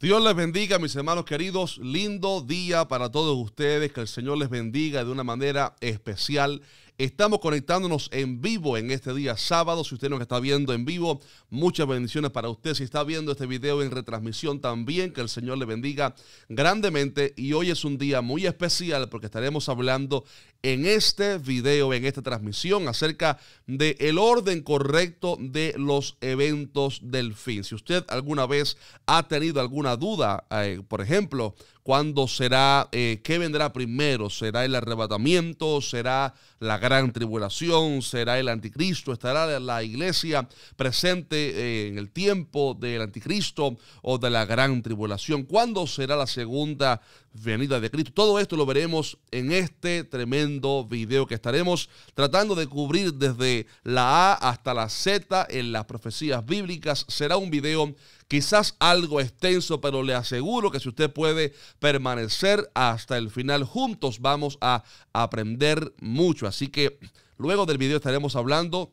Dios les bendiga, mis hermanos queridos. Lindo día para todos ustedes. Que el Señor les bendiga de una manera especial. Estamos conectándonos en vivo en este día sábado. Si usted nos está viendo en vivo, muchas bendiciones para usted. Si está viendo este video en retransmisión también, que el Señor le bendiga grandemente. Y hoy es un día muy especial porque estaremos hablando en este video, en esta transmisión, acerca del el orden correcto de los eventos del fin. Si usted alguna vez ha tenido alguna duda, eh, por ejemplo, cuándo será, eh, qué vendrá primero, será el arrebatamiento, será la gran tribulación, será el anticristo, estará la iglesia presente eh, en el tiempo del anticristo o de la gran tribulación, cuándo será la segunda venida de Cristo. Todo esto lo veremos en este tremendo video que estaremos tratando de cubrir desde la A hasta la Z en las profecías bíblicas. Será un video quizás algo extenso, pero le aseguro que si usted puede permanecer hasta el final juntos, vamos a aprender mucho. Así que luego del video estaremos hablando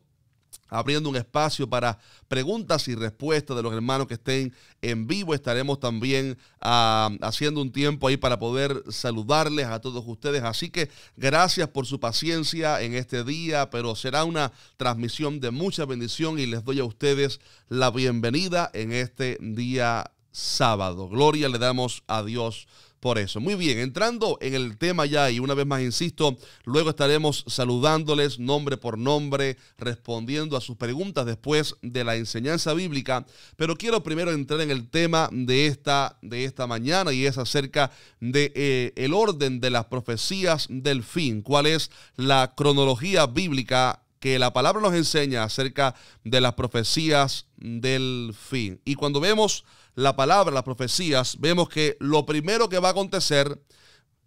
abriendo un espacio para preguntas y respuestas de los hermanos que estén en vivo. Estaremos también ah, haciendo un tiempo ahí para poder saludarles a todos ustedes. Así que gracias por su paciencia en este día, pero será una transmisión de mucha bendición y les doy a ustedes la bienvenida en este día sábado. Gloria le damos a Dios por eso. Muy bien, entrando en el tema ya y una vez más insisto, luego estaremos saludándoles nombre por nombre, respondiendo a sus preguntas después de la enseñanza bíblica, pero quiero primero entrar en el tema de esta, de esta mañana y es acerca de eh, el orden de las profecías del fin, cuál es la cronología bíblica que la palabra nos enseña acerca de las profecías del fin. Y cuando vemos la palabra, las profecías, vemos que lo primero que va a acontecer,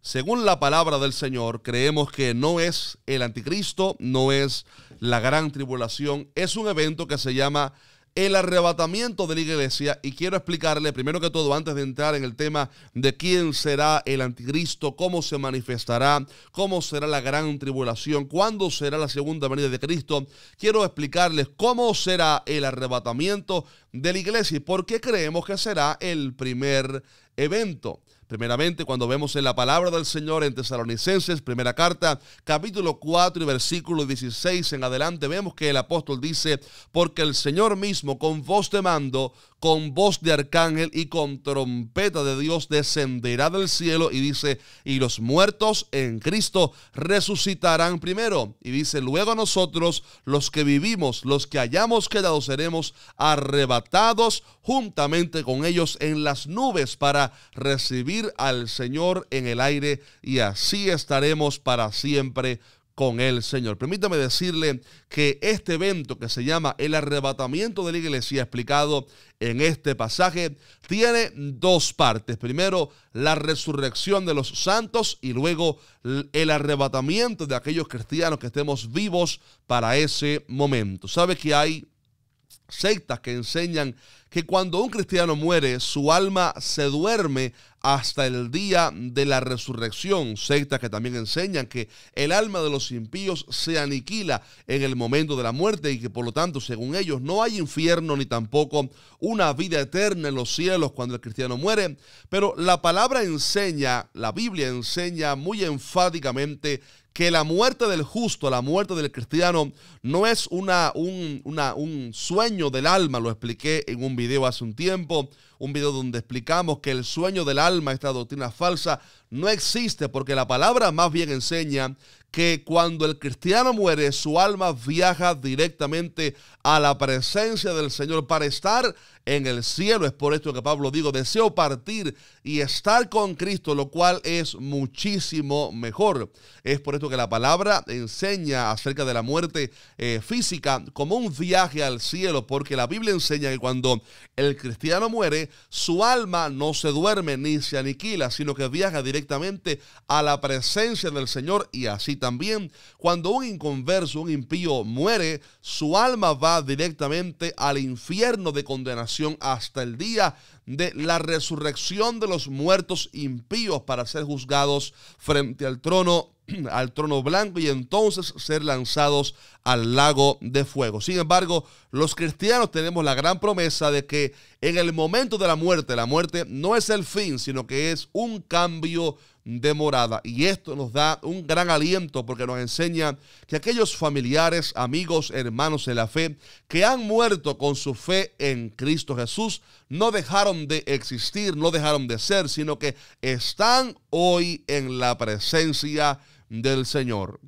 según la palabra del Señor, creemos que no es el anticristo, no es la gran tribulación, es un evento que se llama el arrebatamiento de la iglesia y quiero explicarle primero que todo antes de entrar en el tema de quién será el anticristo, cómo se manifestará, cómo será la gran tribulación, cuándo será la segunda venida de Cristo, quiero explicarles cómo será el arrebatamiento de la iglesia y por qué creemos que será el primer evento. Primeramente, cuando vemos en la palabra del Señor en Tesalonicenses, primera carta, capítulo 4 y versículo 16 en adelante, vemos que el apóstol dice, porque el Señor mismo con voz te mando con voz de arcángel y con trompeta de Dios descenderá del cielo y dice, y los muertos en Cristo resucitarán primero. Y dice, luego nosotros, los que vivimos, los que hayamos quedado, seremos arrebatados juntamente con ellos en las nubes para recibir al Señor en el aire y así estaremos para siempre con el Señor. Permítame decirle que este evento que se llama el arrebatamiento de la iglesia, explicado en este pasaje, tiene dos partes. Primero, la resurrección de los santos y luego el arrebatamiento de aquellos cristianos que estemos vivos para ese momento. ¿Sabe que hay sectas que enseñan que cuando un cristiano muere, su alma se duerme hasta el día de la resurrección. Sectas que también enseñan que el alma de los impíos se aniquila en el momento de la muerte y que por lo tanto, según ellos, no hay infierno ni tampoco una vida eterna en los cielos cuando el cristiano muere. Pero la palabra enseña, la Biblia enseña muy enfáticamente que la muerte del justo, la muerte del cristiano, no es una, un, un sueño del alma, lo expliqué en un video hace un tiempo, un video donde explicamos que el sueño del alma, esta doctrina falsa, no existe porque la palabra más bien enseña que cuando el cristiano muere, su alma viaja directamente a la presencia del Señor para estar en el cielo. Es por esto que Pablo digo, deseo partir y estar con Cristo, lo cual es muchísimo mejor. Es por esto que la palabra enseña acerca de la muerte eh, física como un viaje al cielo, porque la Biblia enseña que cuando el cristiano muere, su alma no se duerme ni se aniquila, sino que viaja directamente a la presencia del Señor y así también cuando un inconverso, un impío muere, su alma va directamente al infierno de condenación hasta el día de la resurrección de los muertos impíos para ser juzgados frente al trono al trono blanco y entonces ser lanzados al lago de fuego. Sin embargo, los cristianos tenemos la gran promesa de que en el momento de la muerte, la muerte no es el fin, sino que es un cambio y esto nos da un gran aliento porque nos enseña que aquellos familiares, amigos, hermanos en la fe que han muerto con su fe en Cristo Jesús no dejaron de existir, no dejaron de ser, sino que están hoy en la presencia del Señor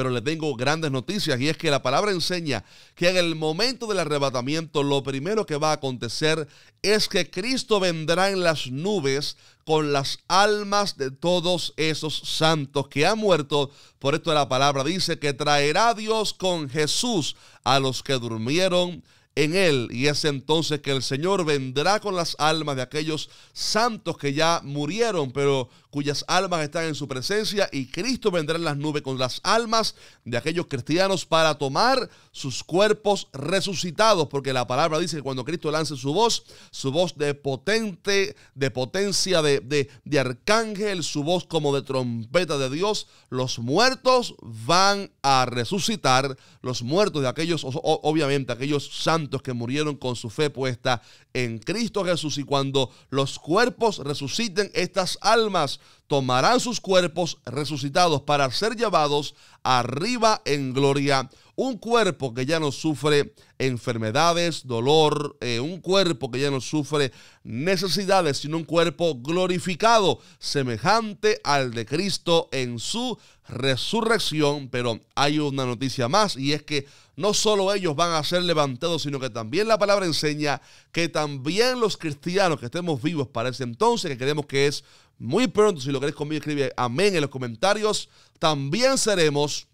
pero le tengo grandes noticias y es que la palabra enseña que en el momento del arrebatamiento lo primero que va a acontecer es que Cristo vendrá en las nubes con las almas de todos esos santos que han muerto. Por esto la palabra dice que traerá Dios con Jesús a los que durmieron en él. Y es entonces que el Señor vendrá con las almas de aquellos santos que ya murieron, pero cuyas almas están en su presencia. Y Cristo vendrá en las nubes con las almas de aquellos cristianos para tomar sus cuerpos resucitados. Porque la palabra dice que cuando Cristo lance su voz, su voz de potente, de potencia de, de, de arcángel, su voz como de trompeta de Dios, los muertos van a resucitar. Los muertos de aquellos, obviamente, aquellos santos que murieron con su fe puesta en Cristo Jesús. Y cuando los cuerpos resuciten, estas almas tomarán sus cuerpos resucitados para ser llevados arriba en gloria un cuerpo que ya no sufre enfermedades, dolor, eh, un cuerpo que ya no sufre necesidades, sino un cuerpo glorificado, semejante al de Cristo en su resurrección. Pero hay una noticia más y es que no solo ellos van a ser levantados, sino que también la palabra enseña que también los cristianos que estemos vivos para ese entonces, que creemos que es muy pronto, si lo queréis conmigo, escribe amén en los comentarios, también seremos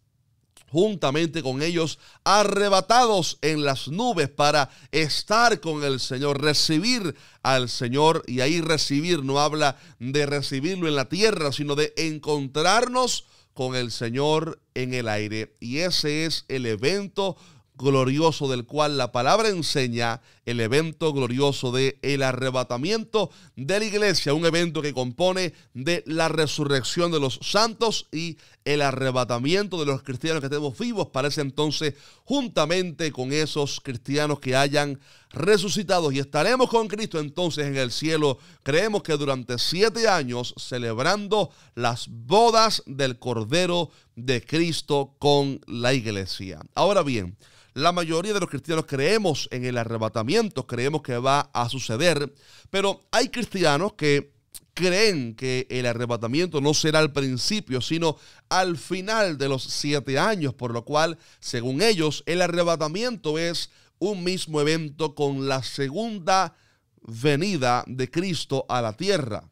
juntamente con ellos arrebatados en las nubes para estar con el Señor, recibir al Señor. Y ahí recibir no habla de recibirlo en la tierra, sino de encontrarnos con el Señor en el aire. Y ese es el evento glorioso del cual la palabra enseña el evento glorioso de el arrebatamiento de la iglesia, un evento que compone de la resurrección de los santos y el arrebatamiento de los cristianos que tenemos vivos para ese entonces, juntamente con esos cristianos que hayan resucitado y estaremos con Cristo entonces en el cielo. Creemos que durante siete años celebrando las bodas del Cordero de Cristo con la iglesia. Ahora bien, la mayoría de los cristianos creemos en el arrebatamiento creemos que va a suceder, pero hay cristianos que creen que el arrebatamiento no será al principio, sino al final de los siete años, por lo cual, según ellos, el arrebatamiento es un mismo evento con la segunda venida de Cristo a la tierra.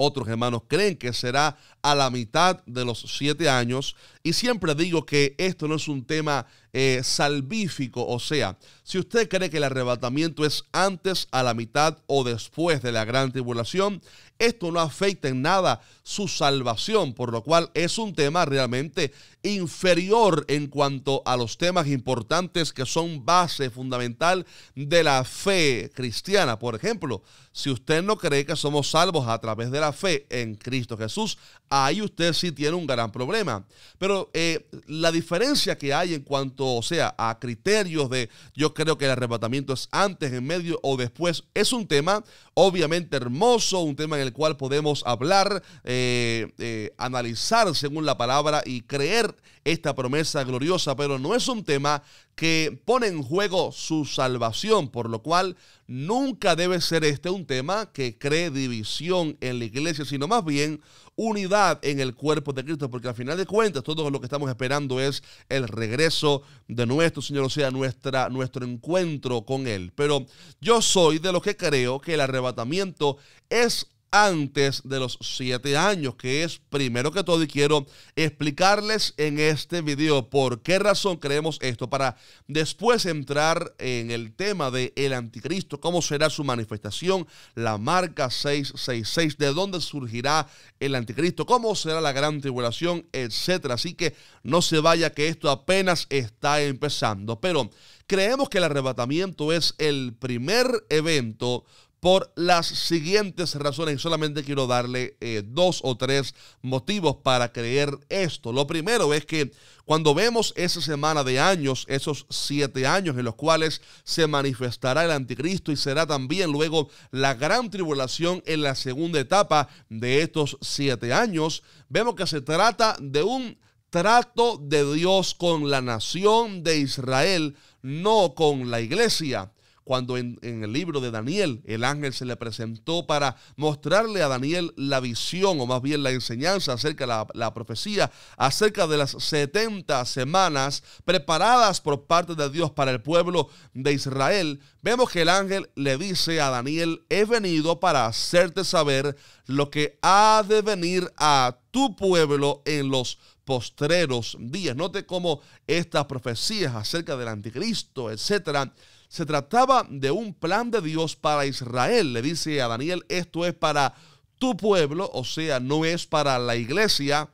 Otros hermanos creen que será a la mitad de los siete años. Y siempre digo que esto no es un tema eh, salvífico, o sea, si usted cree que el arrebatamiento es antes, a la mitad o después de la gran tribulación, esto no afecta en nada su salvación, por lo cual es un tema realmente inferior en cuanto a los temas importantes que son base fundamental de la fe cristiana. Por ejemplo, si usted no cree que somos salvos a través de la fe en Cristo Jesús, ahí usted sí tiene un gran problema. Pero eh, la diferencia que hay en cuanto, o sea, a criterios de yo creo que el arrebatamiento es antes, en medio o después, es un tema obviamente hermoso, un tema en el cual podemos hablar, eh, eh, analizar según la palabra y creer esta promesa gloriosa, pero no es un tema que pone en juego su salvación, por lo cual nunca debe ser este un tema que cree división en la iglesia, sino más bien unidad en el cuerpo de Cristo, porque al final de cuentas todo lo que estamos esperando es el regreso de nuestro Señor, o sea, nuestra, nuestro encuentro con Él. Pero yo soy de los que creo que el arrebatamiento es antes de los siete años, que es primero que todo y quiero explicarles en este video por qué razón creemos esto para después entrar en el tema de el anticristo, cómo será su manifestación, la marca 666, de dónde surgirá el anticristo, cómo será la gran tribulación, etcétera. Así que no se vaya que esto apenas está empezando, pero creemos que el arrebatamiento es el primer evento por las siguientes razones. Y solamente quiero darle eh, dos o tres motivos para creer esto. Lo primero es que cuando vemos esa semana de años, esos siete años en los cuales se manifestará el anticristo y será también luego la gran tribulación en la segunda etapa de estos siete años, vemos que se trata de un trato de Dios con la nación de Israel, no con la iglesia cuando en, el libro de Daniel el ángel se le presentó para mostrarle a Daniel la visión o más bien la enseñanza acerca de la, profecía, acerca de las 70 semanas preparadas por parte de Dios para el pueblo de Israel, vemos que el ángel le dice a Daniel, he venido para hacerte saber lo que ha de venir a tu pueblo en los postreros días. Note cómo estas profecías acerca del anticristo, etcétera, se trataba de un plan de Dios para Israel. Le dice a Daniel, esto es para tu pueblo, o sea, no es para la iglesia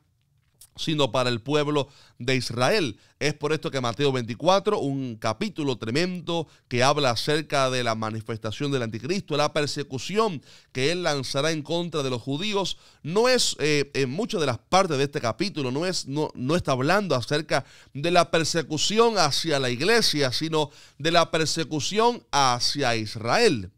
sino para el pueblo de Israel. Es por esto que Mateo 24, un capítulo tremendo que habla acerca de la manifestación del anticristo, la persecución que él lanzará en contra de los judíos, no es eh, en muchas de las partes de este capítulo, no, es, no, no está hablando acerca de la persecución hacia la iglesia, sino de la persecución hacia Israel.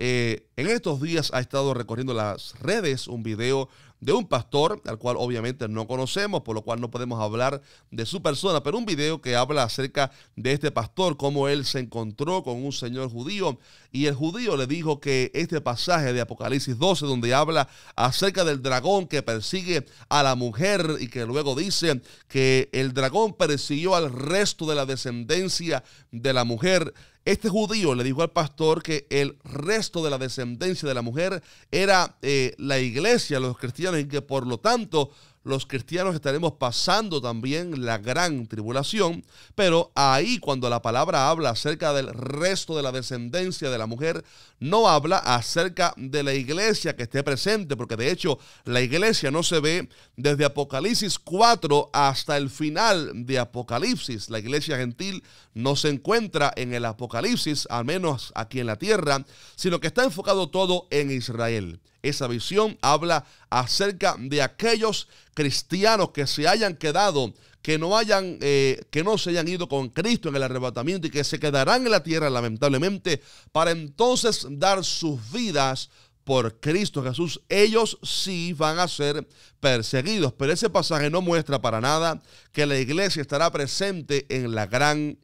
Eh, en estos días ha estado recorriendo las redes un video de un pastor, al cual obviamente no conocemos, por lo cual no podemos hablar de su persona, pero un video que habla acerca de este pastor, cómo él se encontró con un señor judío y el judío le dijo que este pasaje de Apocalipsis 12, donde habla acerca del dragón que persigue a la mujer y que luego dice que el dragón persiguió al resto de la descendencia de la mujer este judío le dijo al pastor que el resto de la descendencia de la mujer era eh, la iglesia, los cristianos, y que por lo tanto los cristianos estaremos pasando también la gran tribulación, pero ahí cuando la palabra habla acerca del resto de la descendencia de la mujer, no habla acerca de la iglesia que esté presente, porque de hecho la iglesia no se ve desde Apocalipsis 4 hasta el final de Apocalipsis. La iglesia gentil no se encuentra en el Apocalipsis, al menos aquí en la tierra, sino que está enfocado todo en Israel esa visión, habla acerca de aquellos cristianos que se hayan quedado que no hayan, eh, que no se hayan ido con Cristo en el arrebatamiento y que se quedarán en la tierra, lamentablemente, para entonces dar sus vidas por Cristo Jesús. Ellos sí van a ser perseguidos, pero ese pasaje no muestra para nada que la iglesia estará presente en la gran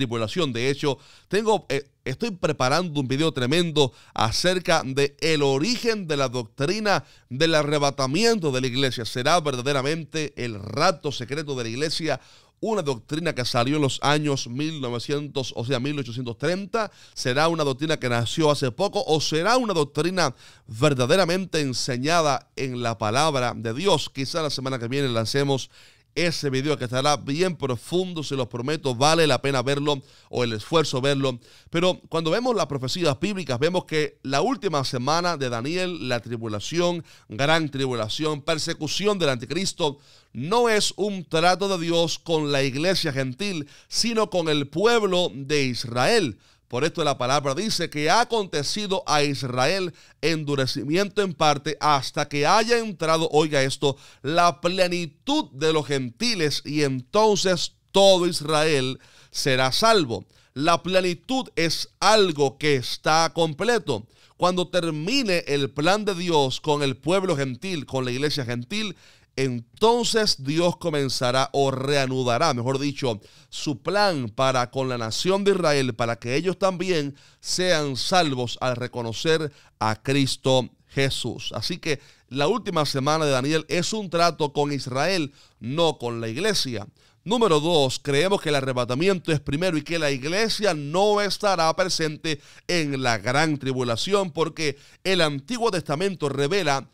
tribulación. De hecho, tengo, eh, estoy preparando un video tremendo acerca de el origen de la doctrina del arrebatamiento de la iglesia. ¿Será verdaderamente el rato secreto de la iglesia? una doctrina que salió en los años 1900, o sea, 1830? ¿Será una doctrina que nació hace poco o será una doctrina verdaderamente enseñada en la palabra de Dios? Quizá la semana que viene lancemos ese video que estará bien profundo, se los prometo, vale la pena verlo o el esfuerzo verlo. Pero cuando vemos las profecías bíblicas, vemos que la última semana de Daniel, la tribulación, gran tribulación, persecución del anticristo, no es un trato de Dios con la iglesia gentil, sino con el pueblo de Israel. Por esto la palabra dice que ha acontecido a Israel endurecimiento en parte hasta que haya entrado, oiga esto, la plenitud de los gentiles y entonces todo Israel será salvo. La plenitud es algo que está completo. Cuando termine el plan de Dios con el pueblo gentil, con la iglesia gentil, entonces Dios comenzará o reanudará, mejor dicho, su plan para con la nación de Israel, para que ellos también sean salvos al reconocer a Cristo Jesús. Así que la última semana de Daniel es un trato con Israel, no con la iglesia. Número dos, creemos que el arrebatamiento es primero y que la iglesia no estará presente en la gran tribulación porque el Antiguo Testamento revela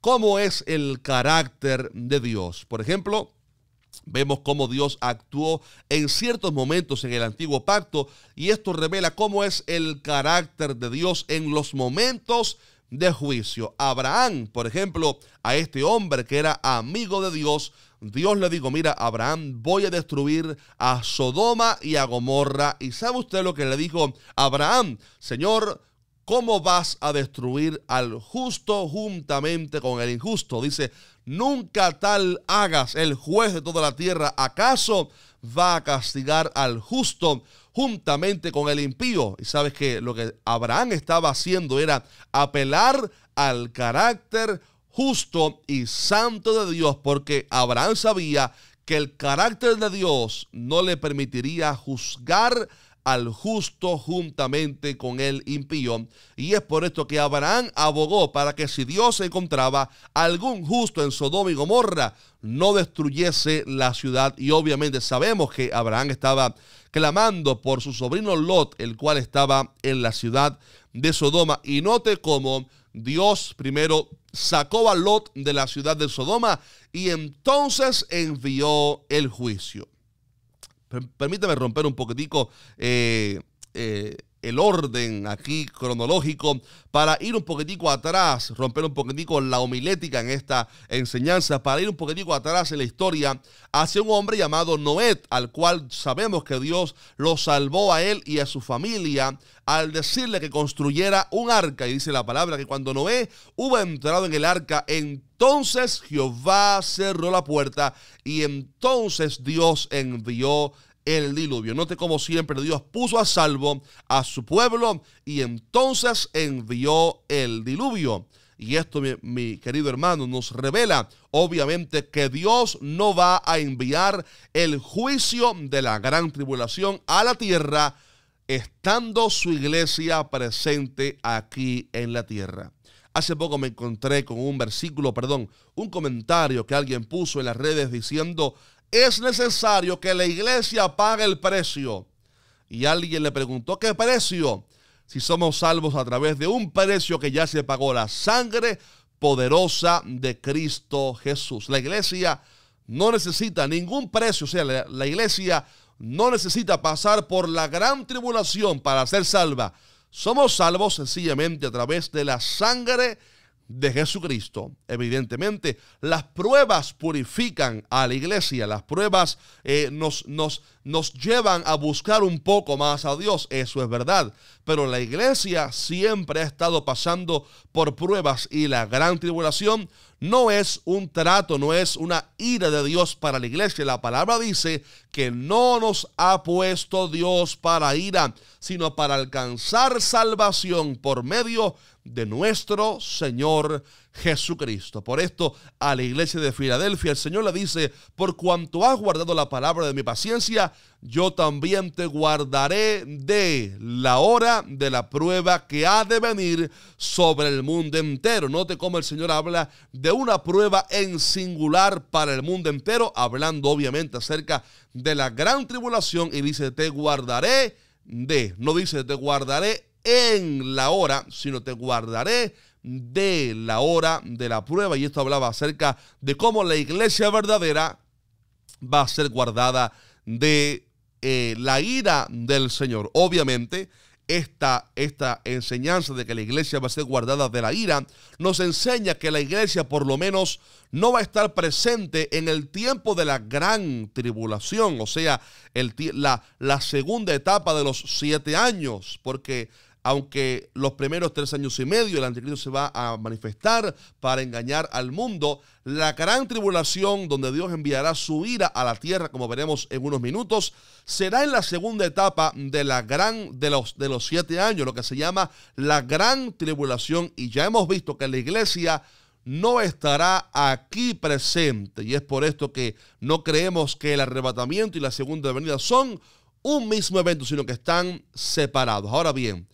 cómo es el carácter de Dios. Por ejemplo, Vemos cómo Dios actuó en ciertos momentos en el antiguo pacto y esto revela cómo es el carácter de Dios en los momentos de juicio. Abraham, por ejemplo, a este hombre que era amigo de Dios, Dios le dijo, mira, Abraham, voy a destruir a Sodoma y a Gomorra. ¿Y sabe usted lo que le dijo Abraham? Señor, ¿Cómo vas a destruir al justo juntamente con el injusto? Dice, nunca tal hagas el juez de toda la tierra. ¿Acaso va a castigar al justo juntamente con el impío? Y sabes que lo que Abraham estaba haciendo era apelar al carácter justo y santo de Dios, porque Abraham sabía que el carácter de Dios no le permitiría juzgar al justo juntamente con el impío. Y es por esto que Abraham abogó para que si Dios encontraba algún justo en Sodoma y Gomorra, no destruyese la ciudad. Y obviamente sabemos que Abraham estaba clamando por su sobrino Lot, el cual estaba en la ciudad de Sodoma. Y note cómo Dios primero sacó a Lot de la ciudad de Sodoma y entonces envió el juicio permítame romper un poquitico eh, eh el orden aquí cronológico para ir un poquitico atrás, romper un poquitico la homilética en esta enseñanza, para ir un poquitico atrás en la historia hacia un hombre llamado Noé, al cual sabemos que Dios lo salvó a él y a su familia al decirle que construyera un arca. Y dice la palabra que cuando Noé hubo entrado en el arca, entonces Jehová cerró la puerta y entonces Dios envió el diluvio. Note como siempre Dios puso a salvo a su pueblo y entonces envió el diluvio. Y esto, mi, mi, querido hermano, nos revela obviamente que Dios no va a enviar el juicio de la gran tribulación a la tierra estando su iglesia presente aquí en la tierra. Hace poco me encontré con un versículo, perdón, un comentario que alguien puso en las redes diciendo, es necesario que la iglesia pague el precio. Y alguien le preguntó, ¿qué precio? Si somos salvos a través de un precio que ya se pagó, la sangre poderosa de Cristo Jesús. La iglesia no necesita ningún precio, o sea, la, iglesia no necesita pasar por la gran tribulación para ser salva. Somos salvos sencillamente a través de la sangre de Jesucristo, evidentemente, las pruebas purifican a la iglesia, las pruebas eh, nos, nos, nos llevan a buscar un poco más a Dios, eso es verdad. Pero la iglesia siempre ha estado pasando por pruebas y la gran tribulación no es un trato, no es una ira de Dios para la iglesia. La palabra dice que no nos ha puesto Dios para ira, sino para alcanzar salvación por medio de nuestro Señor Jesucristo. Por esto a la iglesia de Filadelfia el Señor le dice, por cuanto has guardado la palabra de mi paciencia, yo también te guardaré de la hora de la prueba que ha de venir sobre el mundo entero. Note cómo el Señor habla de una prueba en singular para el mundo entero, hablando obviamente acerca de la gran tribulación y dice, te guardaré de, no dice, te guardaré en la hora, sino te guardaré de la hora de la prueba. Y esto hablaba acerca de cómo la iglesia verdadera va a ser guardada de eh, la ira del Señor. Obviamente, esta, esta enseñanza de que la iglesia va a ser guardada de la ira nos enseña que la iglesia por lo menos no va a estar presente en el tiempo de la gran tribulación, o sea, el, la, la segunda etapa de los siete años, porque aunque los primeros tres años y medio el anticristo se va a manifestar para engañar al mundo, la gran tribulación donde Dios enviará su ira a la tierra, como veremos en unos minutos, será en la segunda etapa de, la gran, de, los, de los siete años, lo que se llama la gran tribulación. Y ya hemos visto que la iglesia no estará aquí presente. Y es por esto que no creemos que el arrebatamiento y la segunda venida son un mismo evento, sino que están separados. Ahora bien,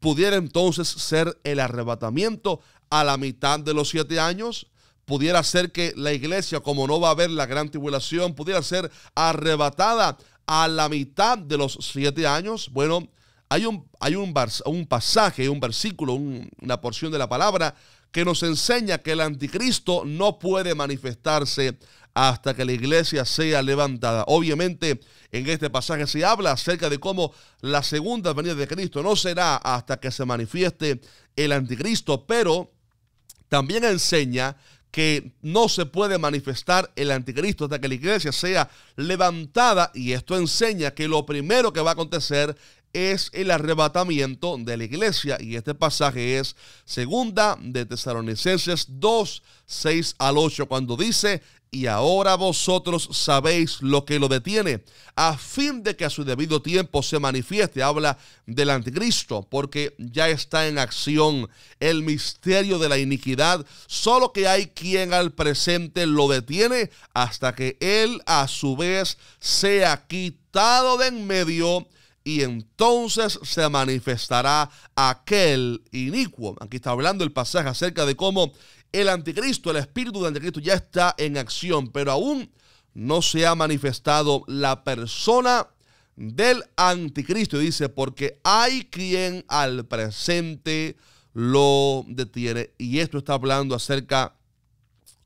pudiera entonces ser el arrebatamiento a la mitad de los siete años. Pudiera ser que la iglesia, como no va a haber la gran tribulación, pudiera ser arrebatada a la mitad de los siete años. Bueno, hay un, hay un, un pasaje, un versículo, una porción de la palabra que nos enseña que el anticristo no puede manifestarse hasta que la iglesia sea levantada. Obviamente, en este pasaje se habla acerca de cómo la segunda venida de Cristo no será hasta que se manifieste el anticristo, pero también enseña que no se puede manifestar el anticristo hasta que la iglesia sea levantada y esto enseña que lo primero que va a acontecer es el arrebatamiento de la iglesia. Y este pasaje es segunda de Tesalonicenses 2, 6 al 8, cuando dice, y ahora vosotros sabéis lo que lo detiene, a fin de que a su debido tiempo se manifieste. Habla del anticristo, porque ya está en acción el misterio de la iniquidad, solo que hay quien al presente lo detiene hasta que él a su vez sea quitado de en medio y entonces se manifestará aquel inicuo. Aquí está hablando el pasaje acerca de cómo el anticristo, el espíritu del anticristo ya está en acción, pero aún no se ha manifestado la persona del anticristo. Y dice, porque hay quien al presente lo detiene. Y esto está hablando acerca,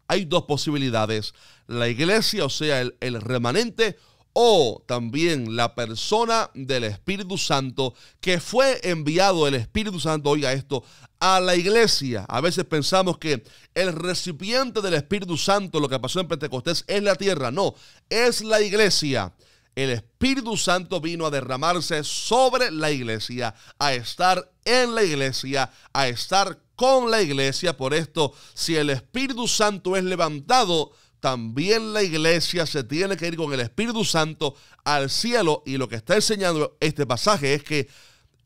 hay dos posibilidades, la iglesia, o sea, el, el remanente, o también la persona del Espíritu Santo que fue enviado el Espíritu Santo, oiga esto, a la iglesia. A veces pensamos que el recipiente del Espíritu Santo, lo que pasó en Pentecostés, es la tierra. No, es la iglesia. El Espíritu Santo vino a derramarse sobre la iglesia, a estar en la iglesia, a estar con la iglesia. Por esto, si el Espíritu Santo es levantado, también la iglesia se tiene que ir con el Espíritu Santo al cielo. Y lo que está enseñando este pasaje es que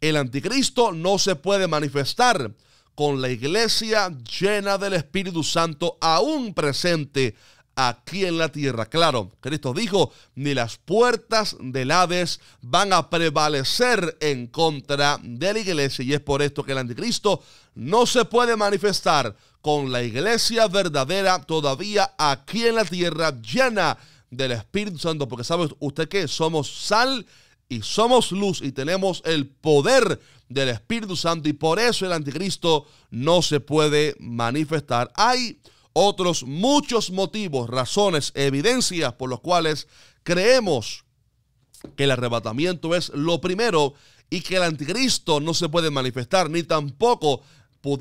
el anticristo no se puede manifestar con la iglesia llena del Espíritu Santo aún presente aquí en la tierra. Claro, Cristo dijo, ni las puertas del Hades van a prevalecer en contra de la iglesia. Y es por esto que el anticristo no se puede manifestar con la iglesia verdadera todavía aquí en la tierra llena del Espíritu Santo. Porque sabes usted que somos sal y somos luz y tenemos el poder del Espíritu Santo. Y por eso el anticristo no se puede manifestar. Hay otros muchos motivos, razones, evidencias por los cuales creemos que el arrebatamiento es lo primero y que el anticristo no se puede manifestar, ni tampoco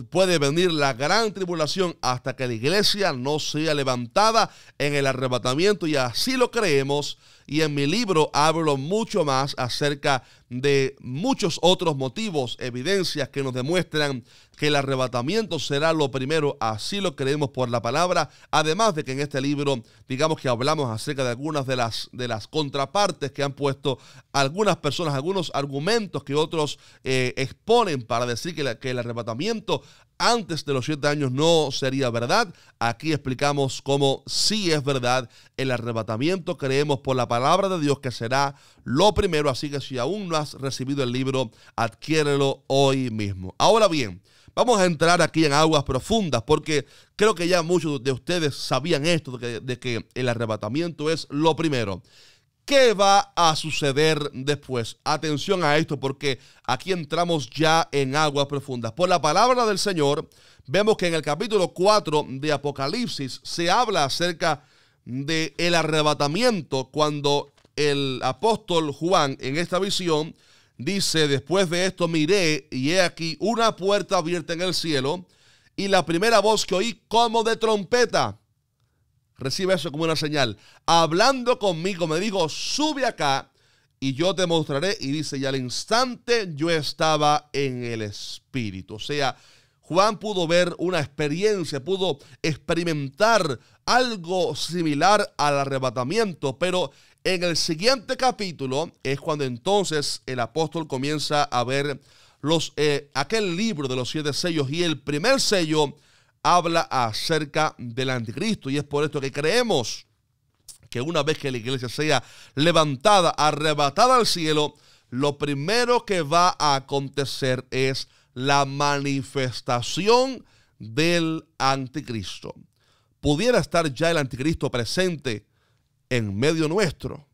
puede venir la gran tribulación hasta que la iglesia no sea levantada en el arrebatamiento y así lo creemos y en mi libro hablo mucho más acerca de muchos otros motivos, evidencias que nos demuestran que el arrebatamiento será lo primero, así lo creemos por la palabra, además de que en este libro digamos que hablamos acerca de algunas de las, de las contrapartes que han puesto algunas personas, algunos argumentos que otros eh, exponen para decir que, que el arrebatamiento antes de los siete años no sería verdad. Aquí explicamos cómo sí es verdad el arrebatamiento. Creemos por la palabra de Dios que será lo primero. Así que si aún no has recibido el libro, adquiérelo hoy mismo. Ahora bien, Vamos a entrar aquí en aguas profundas porque creo que ya muchos de ustedes sabían esto, de que, de que, el arrebatamiento es lo primero. ¿Qué va a suceder después? Atención a esto porque aquí entramos ya en aguas profundas. Por la palabra del Señor, vemos que en el capítulo 4 de Apocalipsis se habla acerca del el arrebatamiento cuando el apóstol Juan en esta visión dice, después de esto miré y he aquí una puerta abierta en el cielo y la primera voz que oí como de trompeta Recibe eso como una señal. Hablando conmigo, me dijo, sube acá y yo te mostraré. Y dice, y al instante yo estaba en el Espíritu. O sea, Juan pudo ver una experiencia, pudo experimentar algo similar al arrebatamiento, pero en el siguiente capítulo es cuando entonces el apóstol comienza a ver los, eh, aquel libro de los siete sellos y el primer sello habla acerca del anticristo. Y es por esto que creemos que una vez que la iglesia sea levantada, arrebatada al cielo, lo primero que va a acontecer es la manifestación del anticristo. Pudiera estar ya el anticristo presente en medio nuestro.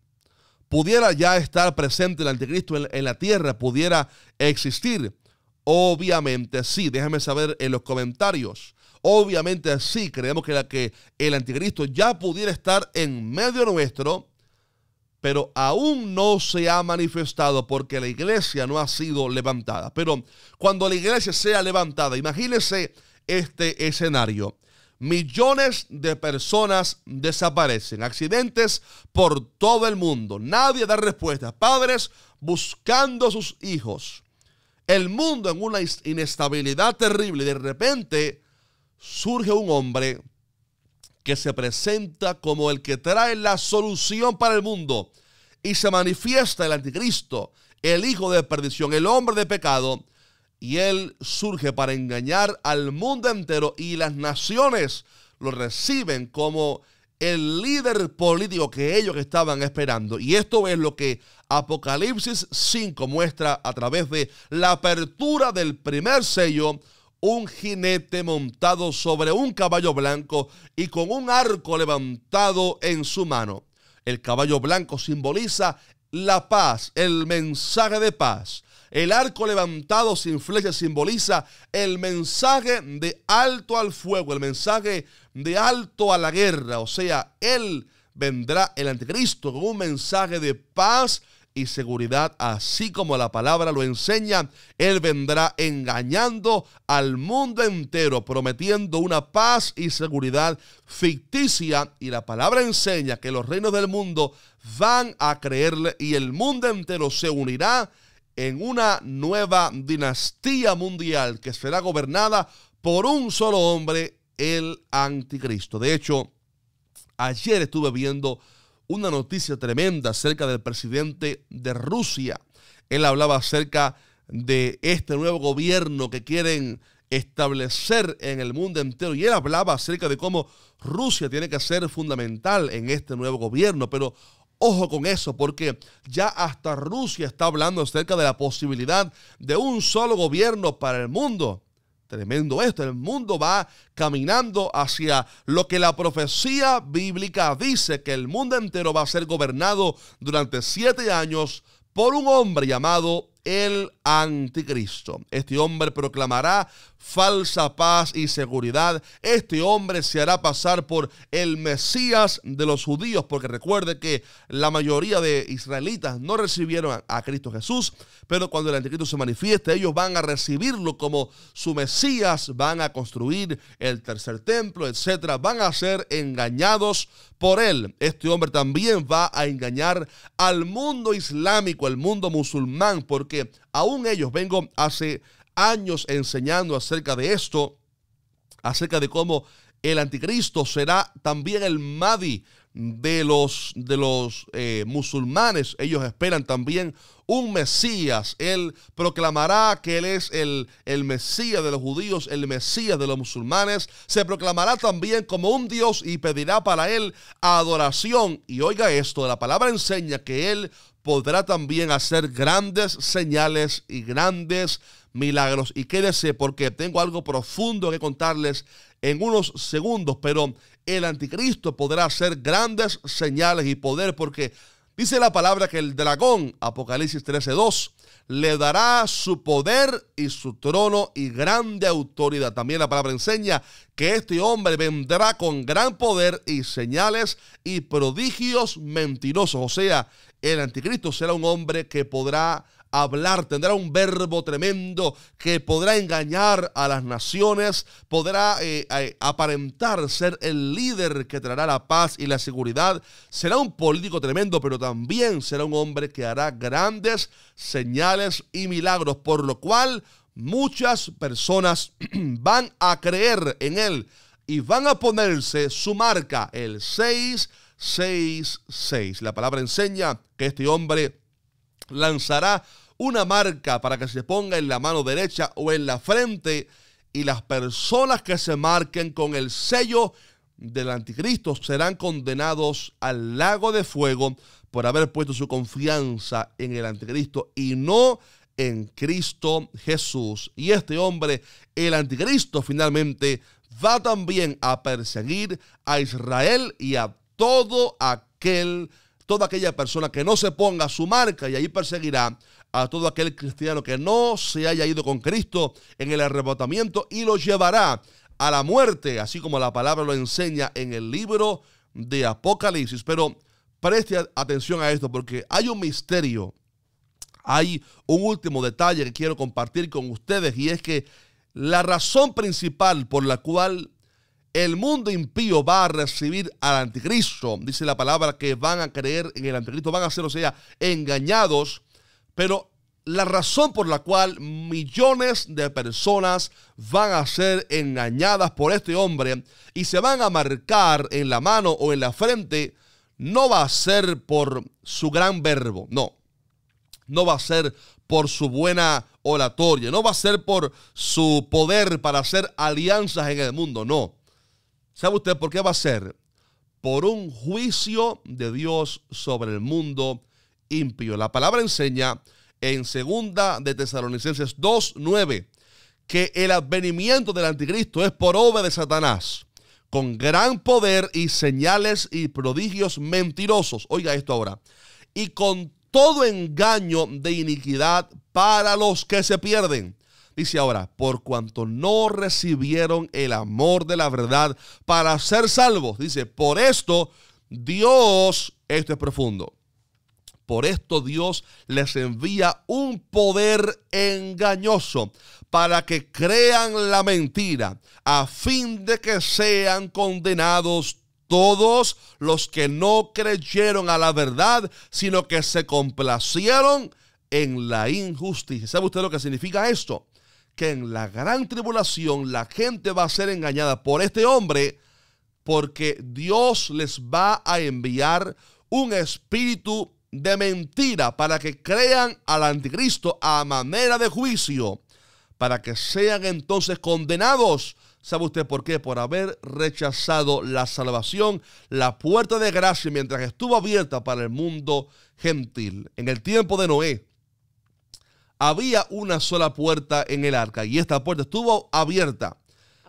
Pudiera ya estar presente el anticristo en, la tierra. Pudiera existir. Obviamente sí. Déjame saber en los comentarios Obviamente sí creemos que, la que el anticristo ya pudiera estar en medio nuestro, pero aún no se ha manifestado porque la iglesia no ha sido levantada. Pero cuando la iglesia sea levantada, imagínense este escenario. Millones de personas desaparecen, accidentes por todo el mundo, nadie da respuesta, padres buscando a sus hijos, el mundo en una inestabilidad terrible, de repente surge un hombre que se presenta como el que trae la solución para el mundo y se manifiesta el anticristo, el hijo de perdición, el hombre de pecado, y él surge para engañar al mundo entero y las naciones lo reciben como el líder político que ellos estaban esperando. Y esto es lo que Apocalipsis 5 muestra a través de la apertura del primer sello un jinete montado sobre un caballo blanco y con un arco levantado en su mano. El caballo blanco simboliza la paz, el mensaje de paz. El arco levantado sin flecha simboliza el mensaje de alto al fuego, el mensaje de alto a la guerra. O sea, él vendrá el anticristo con un mensaje de paz y seguridad, así como la palabra lo enseña, Él vendrá engañando al mundo entero, prometiendo una paz y seguridad ficticia. Y la palabra enseña que los reinos del mundo van a creerle y el mundo entero se unirá en una nueva dinastía mundial que será gobernada por un solo hombre, el anticristo. De hecho, ayer estuve viendo una noticia tremenda acerca del presidente de Rusia. Él hablaba acerca de este nuevo gobierno que quieren establecer en el mundo entero. Y él hablaba acerca de cómo Rusia tiene que ser fundamental en este nuevo gobierno. Pero ojo con eso, porque ya hasta Rusia está hablando acerca de la posibilidad de un solo gobierno para el mundo. Tremendo esto. El mundo va caminando hacia lo que la profecía bíblica dice, que el mundo entero va a ser gobernado durante siete años por un hombre llamado el anticristo. Este hombre proclamará falsa paz y seguridad. Este hombre se hará pasar por el Mesías de los judíos, porque recuerde que la mayoría de israelitas no recibieron a, Cristo Jesús, pero cuando el anticristo se manifieste, ellos van a recibirlo como su Mesías, van a construir el tercer templo, etcétera, van a ser engañados por él. Este hombre también va a engañar al mundo islámico, al mundo musulmán, porque aún ellos, vengo hace años enseñando acerca de esto, acerca de cómo el anticristo será también el Mahdi de los, de los eh, musulmanes. Ellos esperan también un Mesías. Él proclamará que Él es el, el Mesías de los judíos, el Mesías de los musulmanes. Se proclamará también como un Dios y pedirá para Él adoración. Y oiga esto, la palabra enseña que Él podrá también hacer grandes señales y grandes milagros y quédese porque tengo algo profundo que contarles en unos segundos, pero el anticristo podrá hacer grandes señales y poder porque dice la palabra que el dragón, Apocalipsis 13.2, le dará su poder y su trono y grande autoridad. También la palabra enseña que este hombre vendrá con gran poder y señales y prodigios mentirosos. O sea, el anticristo será un hombre que podrá hablar, tendrá un verbo tremendo que podrá engañar a las naciones, podrá eh, eh, aparentar ser el líder que traerá la paz y la seguridad. Será un político tremendo, pero también será un hombre que hará grandes señales y milagros, por lo cual muchas personas van a creer en él y van a ponerse su marca, el 666. La palabra enseña que este hombre lanzará una marca para que se ponga en la mano derecha o en la frente y las personas que se marquen con el sello del anticristo serán condenados al lago de fuego por haber puesto su confianza en el anticristo y no en Cristo Jesús. Y este hombre, el anticristo, finalmente va también a perseguir a Israel y a todo aquel que toda aquella persona que no se ponga su marca y ahí perseguirá a todo aquel cristiano que no se haya ido con Cristo en el arrebatamiento y lo llevará a la muerte, así como la palabra lo enseña en el libro de Apocalipsis. Pero preste atención a esto porque hay un misterio, hay un último detalle que quiero compartir con ustedes y es que la razón principal por la cual el mundo impío va a recibir al anticristo. Dice la palabra que van a creer en el anticristo, van a ser, o sea, engañados. Pero la razón por la cual millones de personas van a ser engañadas por este hombre y se van a marcar en la mano o en la frente, no va a ser por su gran verbo, no. No va a ser por su buena oratoria, no va a ser por su poder para hacer alianzas en el mundo, no. ¿Sabe usted por qué va a ser? Por un juicio de Dios sobre el mundo impío. La palabra enseña en segunda de Tesalonicenses 2.9 que el advenimiento del anticristo es por obra de Satanás, con gran poder y señales y prodigios mentirosos. Oiga esto ahora. Y con todo engaño de iniquidad para los que se pierden Dice ahora, por cuanto no recibieron el amor de la verdad para ser salvos. Dice, por esto Dios, esto es profundo, por esto Dios les envía un poder engañoso para que crean la mentira, a fin de que sean condenados todos los que no creyeron a la verdad, sino que se complacieron en la injusticia. ¿Sabe usted lo que significa esto? que en la gran tribulación la gente va a ser engañada por este hombre porque Dios les va a enviar un espíritu de mentira para que crean al anticristo a manera de juicio, para que sean entonces condenados. ¿Sabe usted por qué? Por haber rechazado la salvación, la puerta de gracia mientras estuvo abierta para el mundo gentil. En el tiempo de Noé, había una sola puerta en el arca y esta puerta estuvo abierta.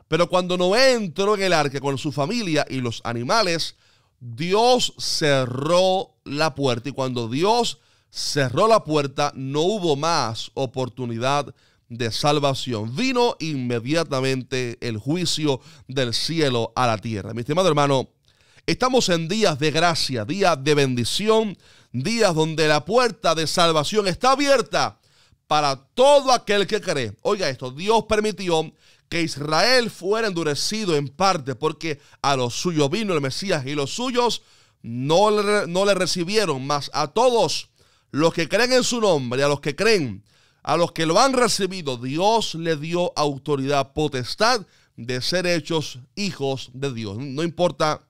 Pero cuando Noé entró en el arca con su familia y los animales, Dios cerró la puerta y cuando Dios cerró la puerta no hubo más oportunidad de salvación. Vino inmediatamente el juicio del cielo a la tierra. Mi estimado hermano, estamos en días de gracia, días de bendición, días donde la puerta de salvación está abierta para todo aquel que cree. Oiga esto, Dios permitió que Israel fuera endurecido en parte porque a los suyos vino el Mesías y los suyos no le, no le recibieron, mas a todos los que creen en su nombre, a los que creen, a los que lo han recibido, Dios le dio autoridad, potestad de ser hechos hijos de Dios. No importa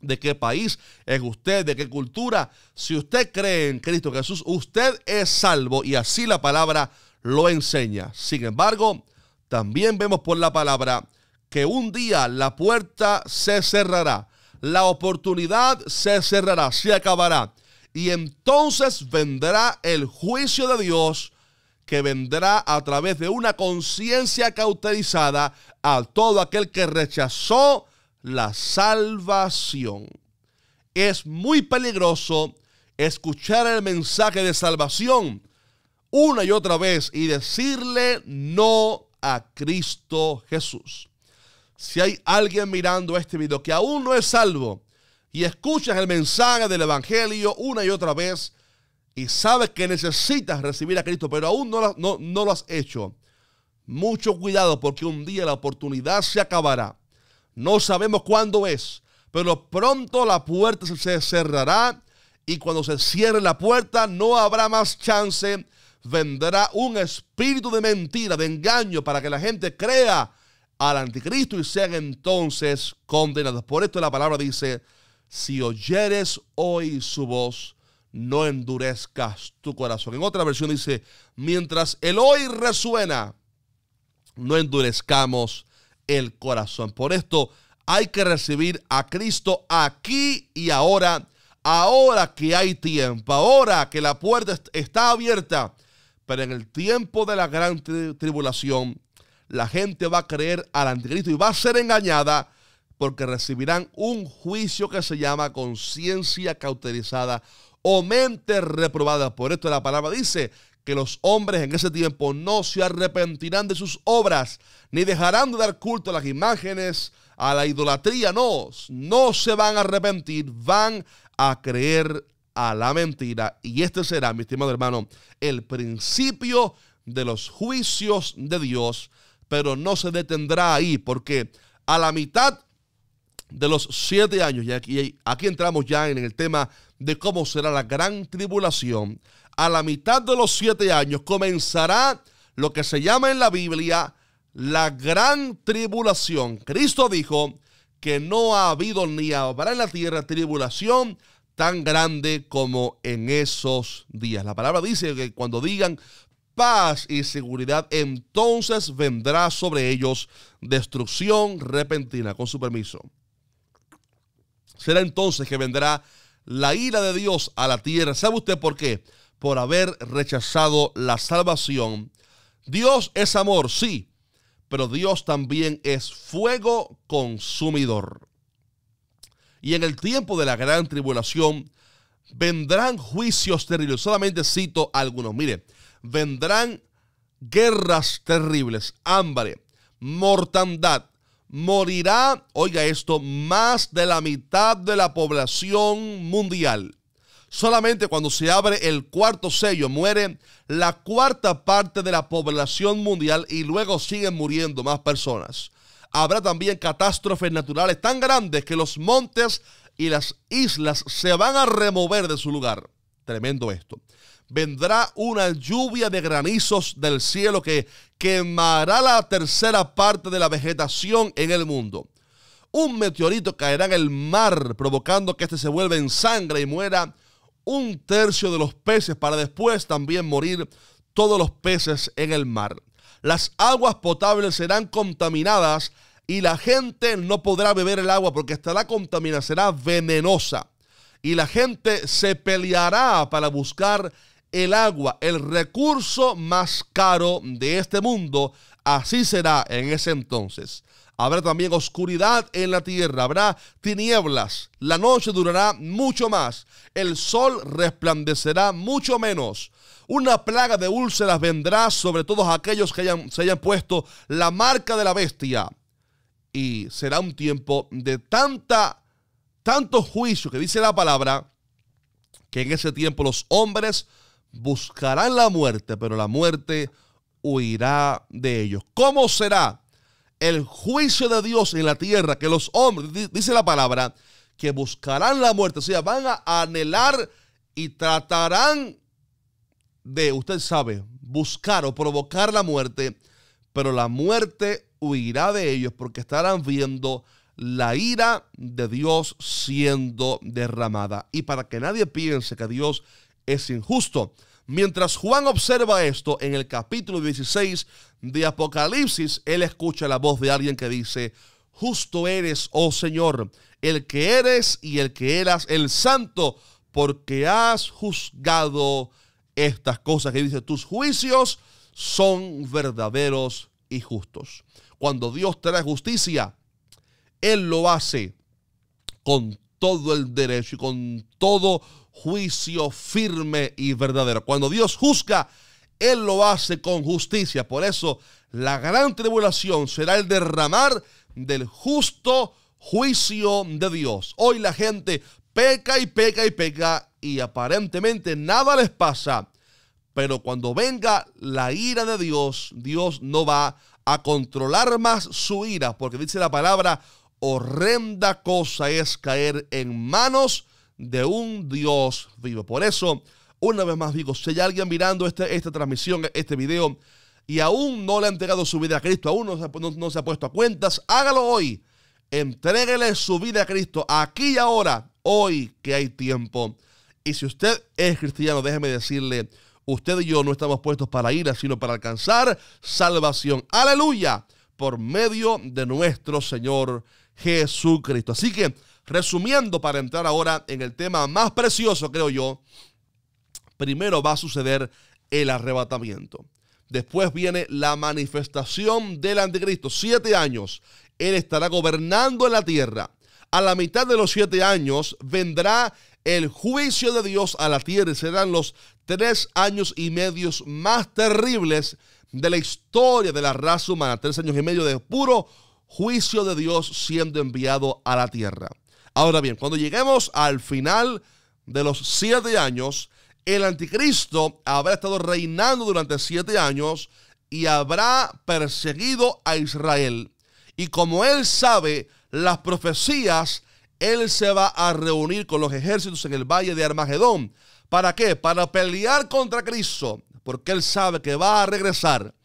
de qué país es usted, de qué cultura. Si usted cree en Cristo Jesús, usted es salvo y así la palabra lo enseña. Sin embargo, también vemos por la palabra que un día la puerta se cerrará, la oportunidad se cerrará, se acabará. Y entonces vendrá el juicio de Dios que vendrá a través de una conciencia cauterizada a todo aquel que rechazó la salvación. Es muy peligroso escuchar el mensaje de salvación una y otra vez y decirle no a Cristo Jesús. Si hay alguien mirando este video que aún no es salvo y escuchas el mensaje del Evangelio una y otra vez y sabes que necesitas recibir a Cristo, pero aún no, no lo has hecho, mucho cuidado porque un día la oportunidad se acabará no sabemos cuándo es, pero pronto la puerta se cerrará y cuando se cierre la puerta no habrá más chance. Vendrá un espíritu de mentira, de engaño, para que la gente crea al anticristo y sean entonces condenados. Por esto la palabra dice, si oyeres hoy su voz, no endurezcas tu corazón. En otra versión dice, mientras el hoy resuena, no endurezcamos el corazón. Por esto hay que recibir a Cristo aquí y ahora, ahora que hay tiempo, ahora que la puerta está abierta. Pero en el tiempo de la gran tribulación, la gente va a creer al anticristo y va a ser engañada porque recibirán un juicio que se llama conciencia cauterizada o mente reprobada. Por esto la palabra dice, que los hombres en ese tiempo no se arrepentirán de sus obras, ni dejarán de dar culto a las imágenes, a la idolatría, no, no se van a arrepentir, van a creer a la mentira. Y este será, mi estimado hermano, el principio de los juicios de Dios, pero no se detendrá ahí, porque a la mitad de los siete años, y aquí, aquí entramos ya en el tema de cómo será la gran tribulación, a la mitad de los siete años comenzará lo que se llama en la Biblia la gran tribulación. Cristo dijo que no ha habido ni habrá en la tierra tribulación tan grande como en esos días. La palabra dice que cuando digan paz y seguridad, entonces vendrá sobre ellos destrucción repentina, con su permiso. Será entonces que vendrá la ira de Dios a la tierra. ¿Sabe usted por qué? por haber rechazado la salvación. Dios es amor, sí, pero Dios también es fuego consumidor. Y en el tiempo de la gran tribulación vendrán juicios terribles. Solamente cito algunos. Mire, vendrán guerras terribles, hambre, mortandad. Morirá, oiga esto, más de la mitad de la población mundial. Solamente cuando se abre el cuarto sello muere la cuarta parte de la población mundial y luego siguen muriendo más personas. Habrá también catástrofes naturales tan grandes que los montes y las islas se van a remover de su lugar. Tremendo esto. Vendrá una lluvia de granizos del cielo que quemará la tercera parte de la vegetación en el mundo. Un meteorito caerá en el mar provocando que éste se vuelva en sangre y muera un tercio de los peces para después también morir todos los peces en el mar. Las aguas potables serán contaminadas y la gente no podrá beber el agua porque estará contaminada, será venenosa. Y la gente se peleará para buscar el agua, el recurso más caro de este mundo. Así será en ese entonces. Habrá también oscuridad en la tierra, habrá tinieblas. La noche durará mucho más, el sol resplandecerá mucho menos. Una plaga de úlceras vendrá sobre todos aquellos que hayan, se hayan puesto la marca de la bestia. Y será un tiempo de tanta, tanto juicio que dice la palabra, que en ese tiempo los hombres buscarán la muerte, pero la muerte huirá de ellos. ¿Cómo será? el juicio de Dios en la tierra, que los hombres, dice la palabra, que buscarán la muerte, o sea, van a anhelar y tratarán de, usted sabe, buscar o provocar la muerte, pero la muerte huirá de ellos porque estarán viendo la ira de Dios siendo derramada. Y para que nadie piense que Dios es injusto, Mientras Juan observa esto en el capítulo 16 de Apocalipsis, él escucha la voz de alguien que dice, justo eres, oh Señor, el que eres y el que eras, el santo, porque has juzgado estas cosas que dice, tus juicios son verdaderos y justos. Cuando Dios trae justicia, Él lo hace con todo el derecho y con todo juicio firme y verdadero. Cuando Dios juzga, Él lo hace con justicia. Por eso la gran tribulación será el derramar del justo juicio de Dios. Hoy la gente peca y peca y peca y aparentemente nada les pasa. Pero cuando venga la ira de Dios, Dios no va a controlar más su ira, porque dice la palabra, horrenda cosa es caer en manos de un Dios vivo. Por eso, una vez más digo, si hay alguien mirando este, esta transmisión, este video, y aún no le ha entregado su vida a Cristo, aún no se, ha puesto a cuentas, hágalo hoy. Entréguele su vida a Cristo aquí y ahora, hoy que hay tiempo. Y si usted es cristiano, déjeme decirle, usted y yo no estamos puestos para ir, sino para alcanzar salvación. Aleluya, por medio de nuestro Señor Jesucristo. Así que Resumiendo, para entrar ahora en el tema más precioso, creo yo, primero va a suceder el arrebatamiento. Después viene la manifestación del anticristo. Siete años. Él estará gobernando en la tierra. A la mitad de los siete años vendrá el juicio de Dios a la tierra. Serán los tres años y medios más terribles de la historia de la raza humana. Tres años y medio de puro juicio de Dios siendo enviado a la tierra. Ahora bien, cuando lleguemos al final de los siete años, el anticristo habrá estado reinando durante siete años y habrá perseguido a Israel. Y como él sabe las profecías, él se va a reunir con los ejércitos en el valle de Armagedón. ¿Para qué? Para pelear contra Cristo, porque él sabe que va a regresar.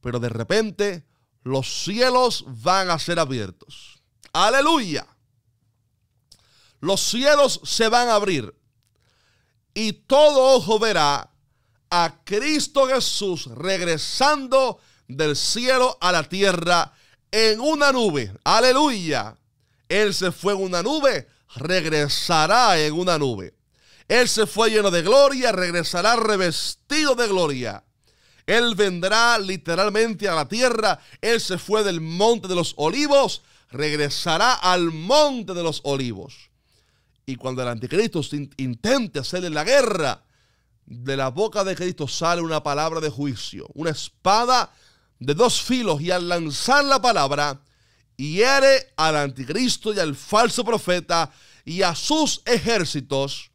Pero de repente los cielos van a ser abiertos. Aleluya los cielos se van a abrir y todo ojo verá a Cristo Jesús regresando del cielo a la tierra en una nube. Aleluya. Él se fue en una nube, regresará en una nube. Él se fue lleno de gloria, regresará revestido de gloria. Él vendrá literalmente a la tierra. Él se fue del monte de los olivos, regresará al monte de los olivos. Y cuando el anticristo intente hacerle la guerra, de la boca de Cristo sale una palabra de juicio, una espada de dos filos. Y al lanzar la palabra, hiere al anticristo y al falso profeta y a sus ejércitos.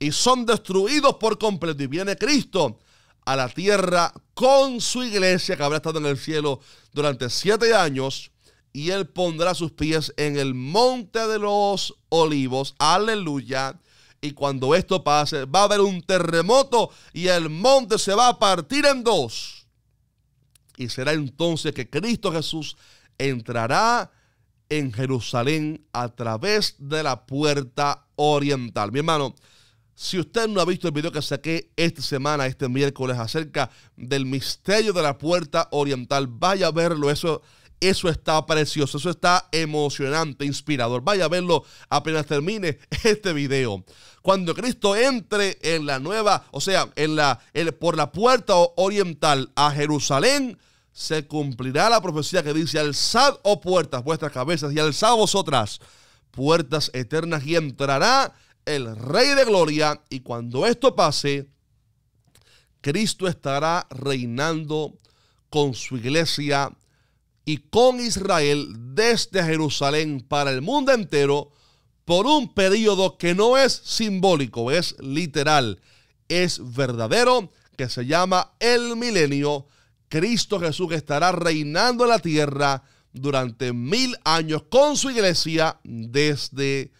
Y son destruidos por completo. Y viene Cristo a la tierra con su iglesia que habrá estado en el cielo durante siete años y él pondrá sus pies en el monte de los olivos. Aleluya. Y cuando esto pase, va a haber un terremoto y el monte se va a partir en dos. Y será entonces que Cristo Jesús entrará en Jerusalén a través de la puerta oriental. Mi hermano, si usted no ha visto el video que saqué esta semana, este miércoles, acerca del misterio de la puerta oriental, vaya a verlo. Eso eso está precioso, eso está emocionante, inspirador. Vaya a verlo apenas termine este video. Cuando Cristo entre en la nueva, o sea, en la, por la puerta oriental a Jerusalén, se cumplirá la profecía que dice, alzad o oh, puertas vuestras cabezas y alzad vosotras puertas eternas y entrará el Rey de Gloria y cuando esto pase, Cristo estará reinando con su iglesia y con Israel desde Jerusalén para el mundo entero por un periodo que no es simbólico, es literal, es verdadero, que se llama el milenio. Cristo Jesús estará reinando en la tierra durante mil años con su iglesia desde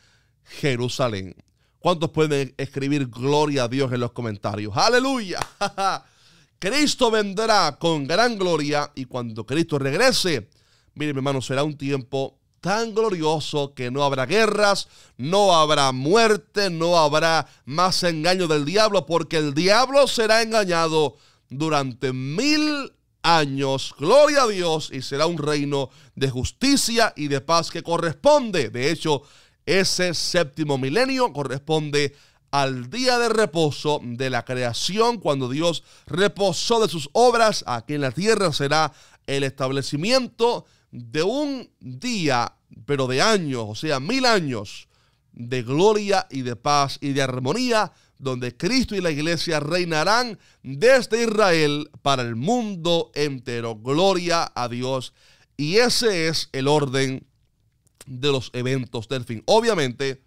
Jerusalén. ¿Cuántos pueden escribir gloria a Dios en los comentarios? Aleluya. Cristo vendrá con gran gloria y cuando Cristo regrese, mire mi hermano, será un tiempo tan glorioso que no habrá guerras, no habrá muerte, no habrá más engaño del diablo, porque el diablo será engañado durante mil años. Gloria a Dios y será un reino de justicia y de paz que corresponde. De hecho, ese séptimo milenio corresponde al día de reposo de la creación, cuando Dios reposó de sus obras, aquí en la tierra será el establecimiento de un día, pero de años, o sea, mil años de gloria y de paz y de armonía, donde Cristo y la iglesia reinarán desde Israel para el mundo entero. Gloria a Dios. Y ese es el orden de los eventos del fin. Obviamente,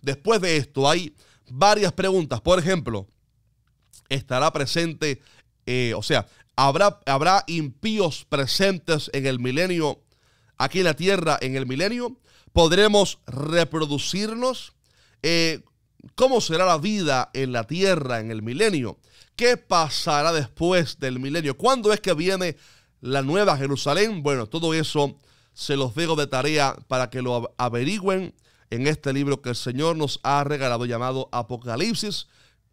después de esto hay varias preguntas. Por ejemplo, ¿estará presente, eh, o sea, ¿habrá, ¿habrá impíos presentes en el milenio, aquí en la tierra, en el milenio? ¿Podremos reproducirnos? Eh, ¿Cómo será la vida en la tierra, en el milenio? ¿Qué pasará después del milenio? ¿Cuándo es que viene la nueva Jerusalén? Bueno, todo eso se los dejo de tarea para que lo averigüen en este libro que el Señor nos ha regalado llamado Apocalipsis.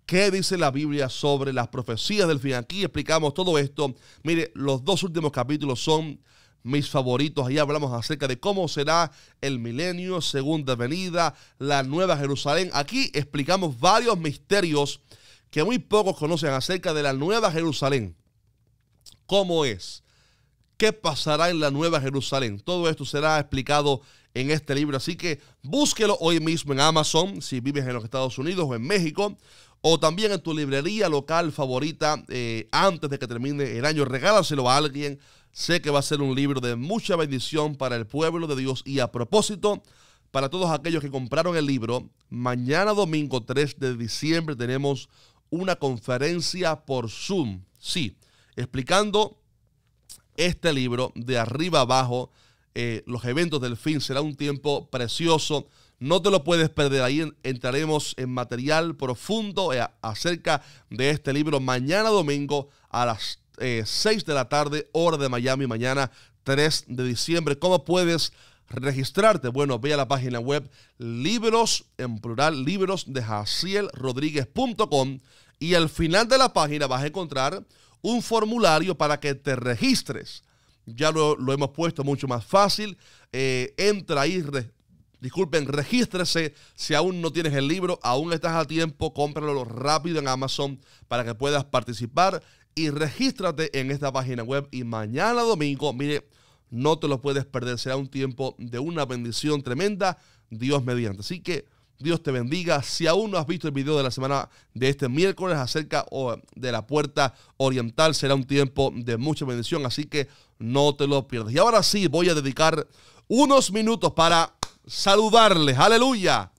¿Qué dice la Biblia sobre las profecías del fin? Aquí explicamos todo esto. Mire, los dos últimos capítulos son mis favoritos. Ahí hablamos acerca de cómo será el milenio, segunda venida, la nueva Jerusalén. Aquí explicamos varios misterios que muy pocos conocen acerca de la nueva Jerusalén. ¿Cómo es? ¿Qué pasará en la nueva Jerusalén? Todo esto será explicado en este libro. Así que búsquelo hoy mismo en Amazon, si vives en los Estados Unidos o en México, o también en tu librería local favorita eh, antes de que termine el año. Regálaselo a alguien. Sé que va a ser un libro de mucha bendición para el pueblo de Dios. Y a propósito, para todos aquellos que compraron el libro, mañana domingo 3 de diciembre tenemos una conferencia por Zoom. Sí, explicando este libro de arriba abajo eh, los eventos del fin. Será un tiempo precioso. No te lo puedes perder. Ahí entraremos en material profundo eh, acerca de este libro mañana domingo a las 6 eh, de la tarde, hora de Miami, mañana 3 de diciembre. ¿Cómo puedes registrarte? Bueno, ve a la página web libros, en plural, libros de Rodríguez.com. y al final de la página vas a encontrar un formulario para que te registres ya lo, hemos puesto mucho más fácil. Eh, entra ahí, disculpen, regístrese. Si aún no tienes el libro, aún estás a tiempo, cómpralo rápido en Amazon para que puedas participar y regístrate en esta página web. Y mañana domingo, mire, no te lo puedes perder. Será un tiempo de una bendición tremenda, Dios mediante. Así que Dios te bendiga. Si aún no has visto el video de la semana de este miércoles acerca de la puerta oriental, será un tiempo de mucha bendición, así que no te lo pierdas. Y ahora sí, voy a dedicar unos minutos para saludarles. Aleluya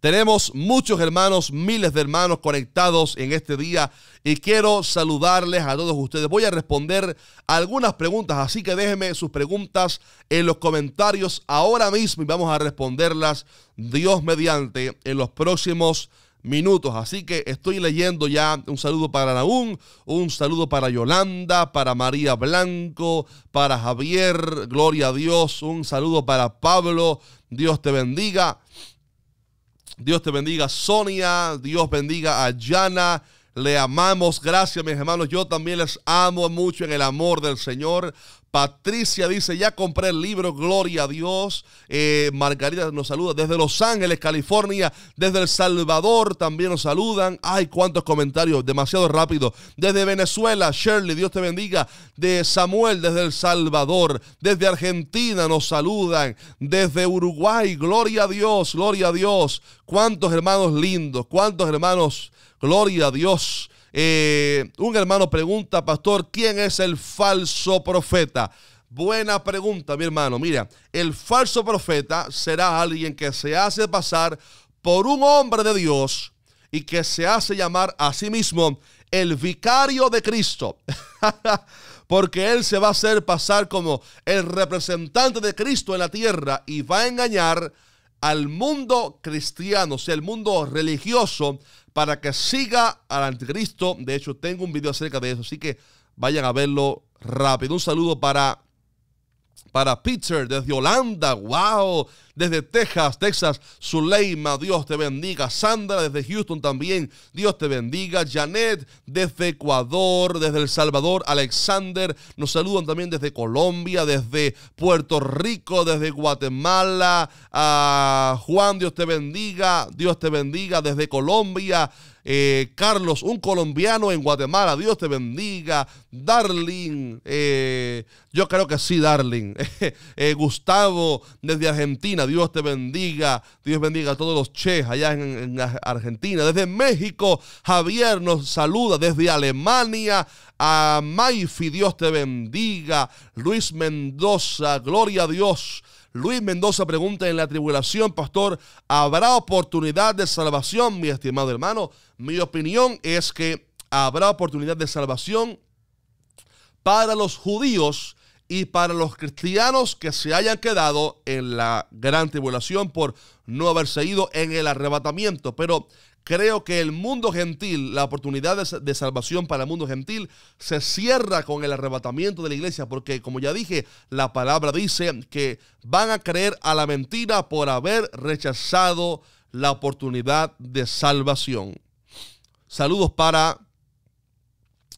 tenemos muchos hermanos, miles de hermanos conectados en este día y quiero saludarles a todos ustedes. Voy a responder algunas preguntas, así que déjenme sus preguntas en los comentarios ahora mismo y vamos a responderlas Dios mediante en los próximos minutos. Así que estoy leyendo ya un saludo para Naúm, un saludo para Yolanda, para María Blanco, para Javier, gloria a Dios, un saludo para Pablo, Dios te bendiga. Dios te bendiga, Sonia. Dios bendiga a Yana. Le amamos. Gracias, mis hermanos. Yo también les amo mucho en el amor del Señor. Patricia dice, ya compré el libro, gloria a Dios. Eh, Margarita nos saluda desde Los Ángeles, California, desde El Salvador también nos saludan. Ay, cuántos comentarios, demasiado rápido. Desde Venezuela, Shirley, Dios te bendiga. De Samuel, desde El Salvador. Desde Argentina nos saludan. Desde Uruguay, gloria a Dios, gloria a Dios. Cuántos hermanos lindos, cuántos hermanos, gloria a Dios. Eh, un hermano pregunta, pastor, ¿quién es el falso profeta? Buena pregunta, mi hermano. Mira, el falso profeta será alguien que se hace pasar por un hombre de Dios y que se hace llamar a sí mismo el vicario de Cristo. Porque él se va a hacer pasar como el representante de Cristo en la tierra y va a engañar al mundo cristiano, o sea, el mundo religioso, para que siga al anticristo. De hecho, tengo un video acerca de eso, así que vayan a verlo rápido. Un saludo para para Peter, desde Holanda, wow, desde Texas, Texas, Zuleima, Dios te bendiga, Sandra desde Houston también, Dios te bendiga, Janet desde Ecuador, desde El Salvador, Alexander, nos saludan también desde Colombia, desde Puerto Rico, desde Guatemala, ah, Juan, Dios te bendiga, Dios te bendiga, desde Colombia, eh, Carlos, un colombiano en Guatemala, Dios te bendiga. Darling, eh, yo creo que sí, Darling. Eh, Gustavo, desde Argentina, Dios te bendiga. Dios bendiga a todos los ches allá en, en Argentina. Desde México, Javier nos saluda. Desde Alemania, a Maifi, Dios te bendiga. Luis Mendoza, gloria a Dios. Luis Mendoza pregunta en la tribulación, pastor, ¿habrá oportunidad de salvación, mi estimado hermano? Mi opinión es que habrá oportunidad de salvación para los judíos y para los cristianos que se hayan quedado en la gran tribulación por no haberse ido en el arrebatamiento. Pero Creo que el mundo gentil, la oportunidad de, salvación para el mundo gentil, se cierra con el arrebatamiento de la iglesia, porque como ya dije, la palabra dice que van a creer a la mentira por haber rechazado la oportunidad de salvación. Saludos para...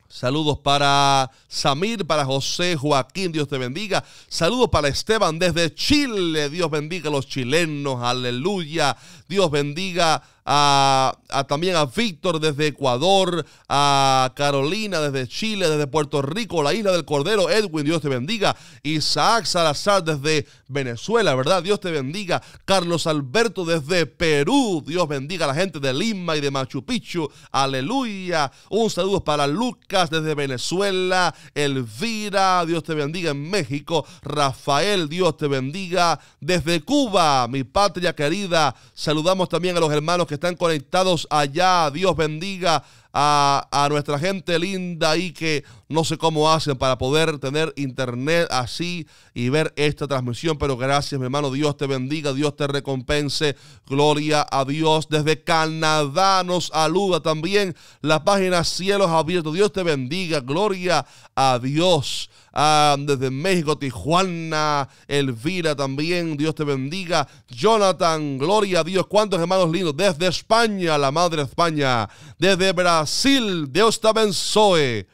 Saludos para Samir, para José, Joaquín, Dios te bendiga. Saludos para Esteban desde Chile, Dios bendiga a los chilenos, aleluya. Dios bendiga a, también a Víctor desde Ecuador, a Carolina desde Chile, desde Puerto Rico, la isla del Cordero, Edwin, Dios te bendiga, Isaac Salazar desde Venezuela, ¿verdad? Dios te bendiga, Carlos Alberto desde Perú, Dios bendiga a la gente de Lima y de Machu Picchu, aleluya, un saludo para Lucas desde Venezuela, Elvira, Dios te bendiga en México, Rafael, Dios te bendiga desde Cuba, mi patria querida, saludamos también a los hermanos que están conectados allá. Dios bendiga a, nuestra gente linda y que no sé cómo hacen para poder tener internet así y ver esta transmisión, pero gracias, mi hermano. Dios te bendiga, Dios te recompense. Gloria a Dios. Desde Canadá nos aluda también la página Cielos Abiertos. Dios te bendiga, gloria a Dios. Ah, desde México, Tijuana, Elvira también, Dios te bendiga. Jonathan, gloria a Dios. ¿Cuántos hermanos lindos? Desde España, la madre España. Desde Brasil, Dios te abençoe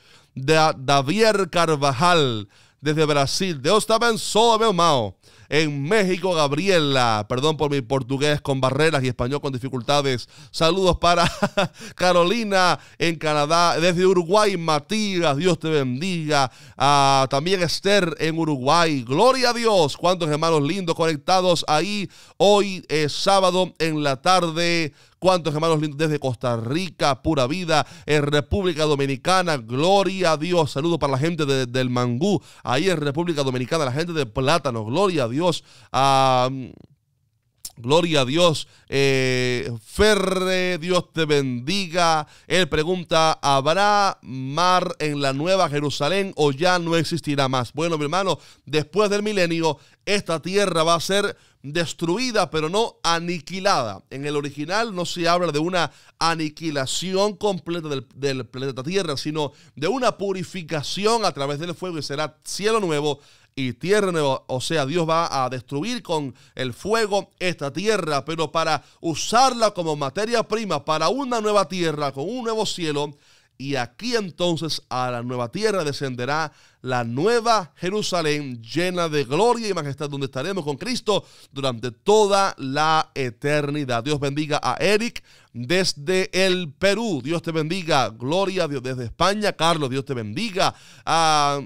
de David Carvajal, desde Brasil. Dios te abençoe, mi en México, Gabriela, perdón por mi portugués con barreras y español con dificultades. Saludos para Carolina en Canadá, desde Uruguay, Matías, Dios te bendiga. Ah, también Esther en Uruguay, gloria a Dios. Cuántos hermanos lindos conectados ahí hoy es eh, sábado en la tarde. Cuántos hermanos lindos desde Costa Rica, pura vida, en República Dominicana, gloria a Dios. Saludos para la gente del Mangú, ahí en República Dominicana, la gente de Plátano, gloria a Dios. Dios. Gloria a Dios. Eh, Ferre, Dios te bendiga. Él pregunta, ¿habrá mar en la nueva Jerusalén o ya no existirá más? Bueno, mi hermano, después del milenio, esta tierra va a ser destruida, pero no aniquilada. En el original no se habla de una aniquilación completa del planeta Tierra, sino de una purificación a través del fuego y será cielo nuevo y tierra O sea, Dios va a destruir con el fuego esta tierra, pero para usarla como materia prima para una nueva tierra, con un nuevo cielo. Y aquí entonces a la nueva tierra descenderá la nueva Jerusalén llena de gloria y majestad, donde estaremos con Cristo durante toda la eternidad. Dios bendiga a Eric desde el Perú. Dios te bendiga. Gloria a Dios desde España. Carlos, Dios te bendiga. Ah,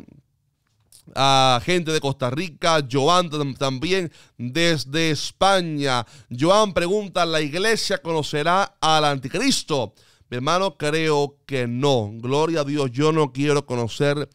a gente de Costa Rica, Joan también desde España. Joan pregunta, ¿la iglesia conocerá al anticristo? Mi hermano, creo que no. Gloria a Dios, yo no quiero conocer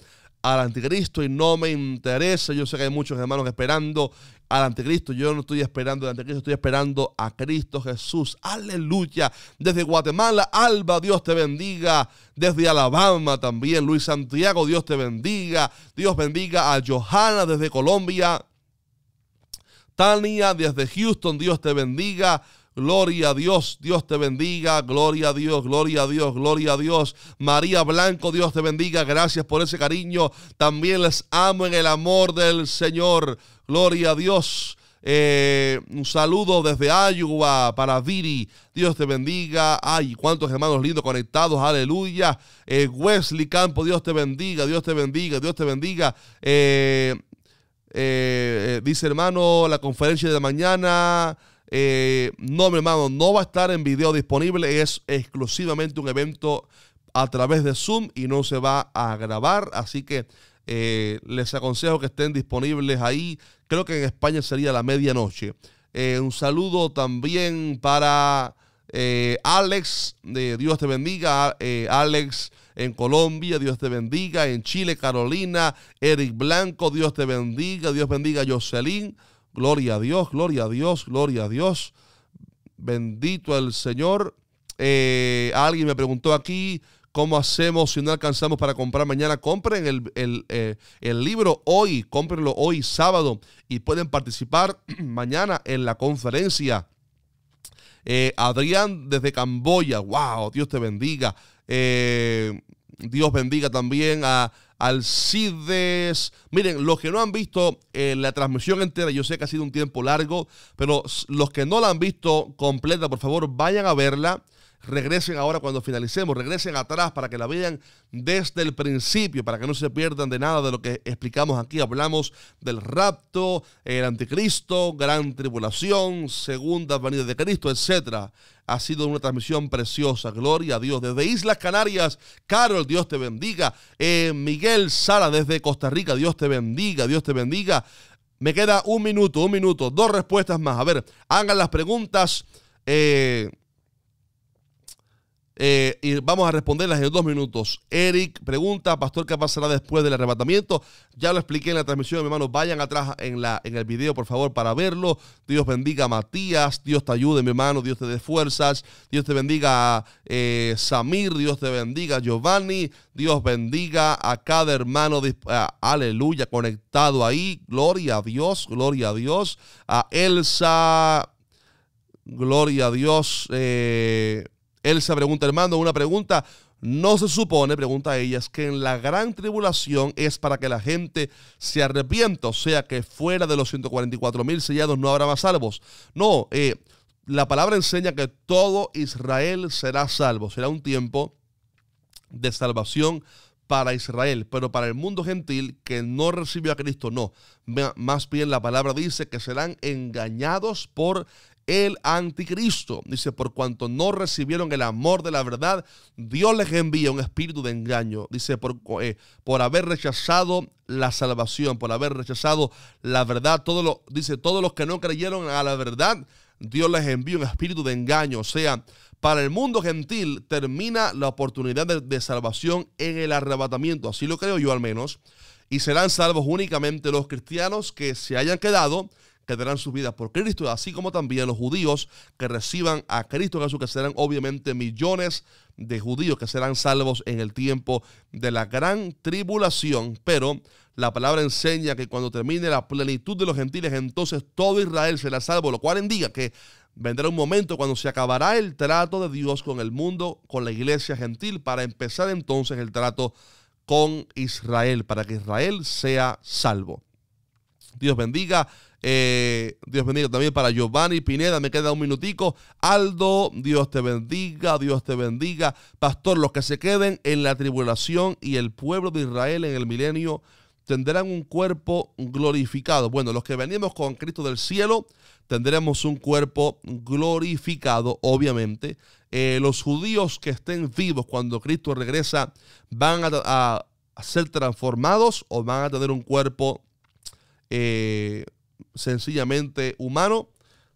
al anticristo y no me interesa. Yo sé que hay muchos hermanos esperando al anticristo. Yo no estoy esperando al anticristo, estoy esperando a Cristo Jesús. Aleluya. Desde Guatemala, Alba, Dios te bendiga. Desde Alabama también, Luis Santiago, Dios te bendiga. Dios bendiga a Johanna desde Colombia. Tania desde Houston, Dios te bendiga. Gloria a Dios, Dios te bendiga, gloria a Dios, gloria a Dios, gloria a Dios. María Blanco, Dios te bendiga, gracias por ese cariño. También les amo en el amor del Señor. Gloria a Dios. Eh, un saludo desde Iowa para viri Dios te bendiga. Ay, cuántos hermanos lindos conectados. Aleluya. Eh, Wesley Campo, Dios te bendiga. Dios te bendiga. Dios te bendiga. Eh, dice hermano, la conferencia de la mañana. Eh, no, mi hermano, no va a estar en video disponible. Es exclusivamente un evento a través de Zoom y no se va a grabar. Así que eh, les aconsejo que estén disponibles ahí. Creo que en España sería la medianoche. Eh, un saludo también para Alex. Dios te bendiga, Alex en Colombia, Dios te bendiga, en Chile, Carolina, Eric Blanco, Dios te bendiga, Dios bendiga a Jocelyn, Gloria a Dios, gloria a Dios, gloria a Dios. Bendito el Señor. Eh, alguien me preguntó aquí cómo hacemos si no alcanzamos para comprar mañana. Compren el, eh, libro hoy, cómprenlo hoy, sábado, y pueden participar mañana en la conferencia. Eh, Adrián desde Camboya, wow, Dios te bendiga. Dios bendiga también a al Cides, Miren, los que no han visto eh, la transmisión entera, yo sé que ha sido un tiempo largo, pero los que no la han visto completa, por favor, vayan a verla regresen ahora cuando finalicemos, regresen atrás para que la vean desde el principio, para que no se pierdan de nada de lo que explicamos aquí. Hablamos del rapto, el anticristo, gran tribulación, segunda venida de Cristo, etc. Ha sido una transmisión preciosa, gloria a Dios. Desde Islas Canarias, Carol, Dios te bendiga. Eh, Miguel Sala desde Costa Rica, Dios te bendiga, Dios te bendiga. Me queda un minuto, un minuto, dos respuestas más. A ver, hagan las preguntas. Eh, eh, y vamos a responderlas en dos minutos. Eric pregunta, Pastor, ¿qué pasará después del arrebatamiento? Ya lo expliqué en la transmisión, mi hermano. Vayan atrás en, la, en el video, por favor, para verlo. Dios bendiga a Matías, Dios te ayude, mi hermano, Dios te dé fuerzas, Dios te bendiga a eh, Samir, Dios te bendiga a Giovanni, Dios bendiga a cada hermano, aleluya, conectado ahí. Gloria a Dios, gloria a Dios. A Elsa, gloria a Dios. Eh, él se pregunta, hermano, una pregunta. No se supone, pregunta ella, es que en la gran tribulación es para que la gente se arrepienta, o sea que fuera de los 144 mil sellados no habrá más salvos. No, eh, la palabra enseña que todo Israel será salvo, será un tiempo de salvación para Israel, pero para el mundo gentil que no recibió a Cristo, no. Más bien la palabra dice que serán engañados por el anticristo. Dice, por cuanto no recibieron el amor de la verdad, Dios les envía un espíritu de engaño. Dice, por, eh, por haber rechazado la salvación, por haber rechazado la verdad. Todo lo, dice, todos los que no creyeron a la verdad, Dios les envía un espíritu de engaño. O sea, para el mundo gentil termina la oportunidad de salvación en el arrebatamiento. Así lo creo yo al menos. Y serán salvos únicamente los cristianos que se hayan quedado que darán sus vidas por Cristo, así como también los judíos que reciban a Cristo Jesús, que serán obviamente millones de judíos que serán salvos en el tiempo de la gran tribulación. Pero la palabra enseña que cuando termine la plenitud de los gentiles, entonces todo Israel será salvo, lo cual indica que vendrá un momento cuando se acabará el trato de Dios con el mundo, con la iglesia gentil, para empezar entonces el trato con Israel, para que Israel sea salvo. Dios bendiga eh, Dios bendiga también para Giovanni Pineda. Me queda un minutico. Aldo, Dios te bendiga, Dios te bendiga. Pastor, los que se queden en la tribulación y el pueblo de Israel en el milenio tendrán un cuerpo glorificado. Bueno, los que venimos con Cristo del cielo tendremos un cuerpo glorificado, obviamente. Eh, los judíos que estén vivos cuando Cristo regresa van a, ser transformados o van a tener un cuerpo eh, sencillamente humano.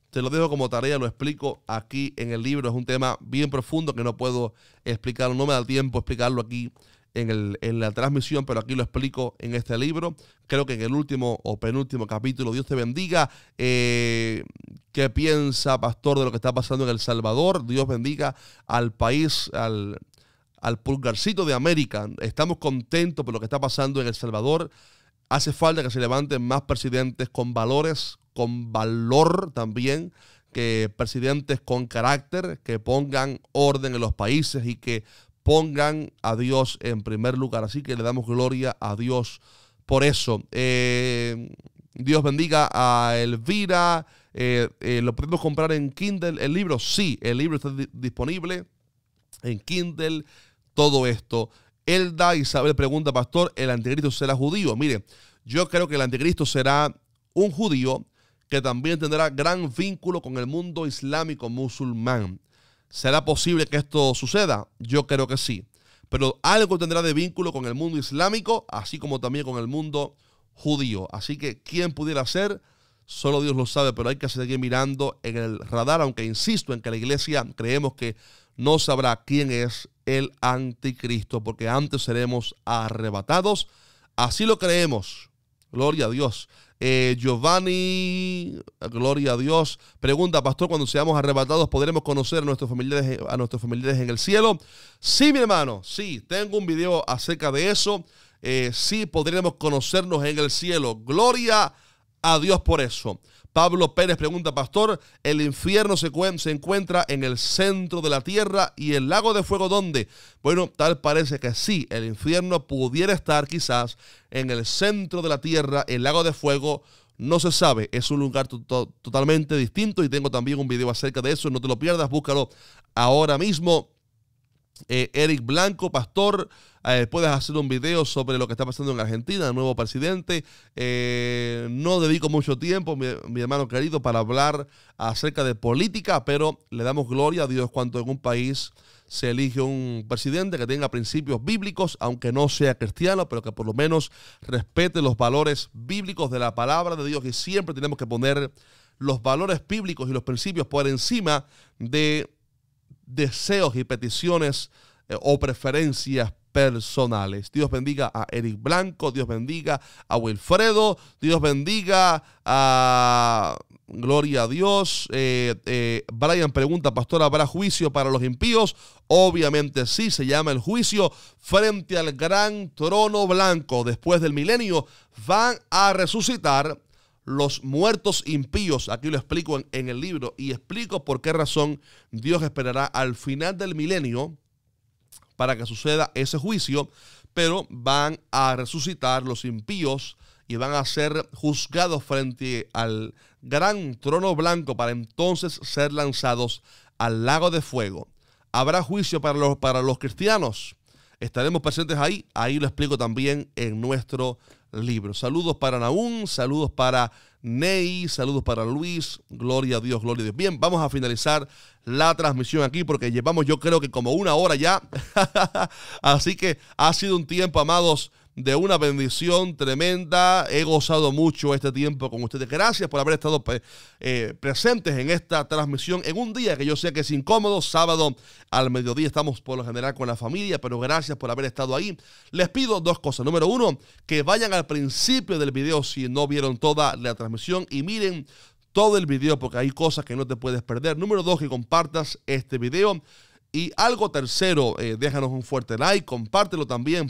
Te lo dejo como tarea, lo explico aquí en el libro. Es un tema bien profundo que no puedo explicarlo, no me da tiempo explicarlo aquí en, el, en, la transmisión, pero aquí lo explico en este libro. Creo que en el último o penúltimo capítulo, Dios te bendiga. Eh, ¿Qué piensa, pastor, de lo que está pasando en El Salvador? Dios bendiga al país, al, al pulgarcito de América. Estamos contentos por lo que está pasando en El Salvador. Hace falta que se levanten más presidentes con valores, con valor también, que presidentes con carácter, que pongan orden en los países y que pongan a Dios en primer lugar. Así que le damos gloria a Dios por eso. Eh, Dios bendiga a Elvira. Eh, eh, ¿Lo podemos comprar en Kindle? ¿El libro? Sí, el libro está disponible en Kindle. Todo esto. Elda Isabel pregunta, pastor, ¿el anticristo será judío? Mire, yo creo que el anticristo será un judío que también tendrá gran vínculo con el mundo islámico musulmán. ¿Será posible que esto suceda? Yo creo que sí. Pero algo tendrá de vínculo con el mundo islámico, así como también con el mundo judío. Así que, ¿quién pudiera ser? Solo Dios lo sabe, pero hay que seguir mirando en el radar, aunque insisto en que la iglesia creemos que no sabrá quién es el anticristo, porque antes seremos arrebatados. Así lo creemos. Gloria a Dios. Eh, Giovanni, gloria a Dios. Pregunta, pastor, cuando seamos arrebatados, ¿podremos conocer a nuestros familiares, a nuestros familiares en el cielo? Sí, mi hermano, sí. Tengo un video acerca de eso. si eh, sí, podremos conocernos en el cielo. Gloria a Dios por eso. Pablo Pérez pregunta, pastor, el infierno se, encuentra en el centro de la tierra y el lago de fuego dónde? Bueno, tal parece que sí, el infierno pudiera estar quizás en el centro de la tierra, el lago de fuego. No se sabe, es un lugar totalmente distinto y tengo también un video acerca de eso, no te lo pierdas, búscalo ahora mismo. Eh, Eric Blanco, pastor, puedes eh, hacer un video sobre lo que está pasando en Argentina, nuevo presidente. Eh, no dedico mucho tiempo, mi, hermano querido, para hablar acerca de política, pero le damos gloria a Dios cuando en un país se elige un presidente que tenga principios bíblicos, aunque no sea cristiano, pero que por lo menos respete los valores bíblicos de la palabra de Dios y siempre tenemos que poner los valores bíblicos y los principios por encima de deseos y peticiones eh, o preferencias personales. Dios bendiga a Eric Blanco, Dios bendiga a Wilfredo, Dios bendiga a Gloria a Dios. Eh, eh, Brian pregunta, pastor, ¿habrá juicio para los impíos? Obviamente sí, se llama el juicio frente al gran trono blanco. Después del milenio van a resucitar los muertos impíos. Aquí lo explico en, el libro y explico por qué razón Dios esperará al final del milenio para que suceda ese juicio, pero van a resucitar los impíos y van a ser juzgados frente al gran trono blanco para entonces ser lanzados al lago de fuego. Habrá juicio para los, para los cristianos. Estaremos presentes ahí. Ahí lo explico también en nuestro libro. Saludos para Naún, saludos para Ney, saludos para Luis, gloria a Dios, gloria a Dios. Bien, vamos a finalizar la transmisión aquí porque llevamos yo creo que como una hora ya. Así que ha sido un tiempo, amados, de una bendición tremenda. He gozado mucho este tiempo con ustedes. Gracias por haber estado pues, eh, presentes en esta transmisión en un día que yo sé que es incómodo. Sábado al mediodía estamos por lo general con la familia, pero gracias por haber estado ahí. Les pido dos cosas. Número uno, que vayan al principio del video si no vieron toda la transmisión y miren todo el video porque hay cosas que no te puedes perder. Número dos, que compartas este video. Y algo tercero, eh, déjanos un fuerte like, compártelo también,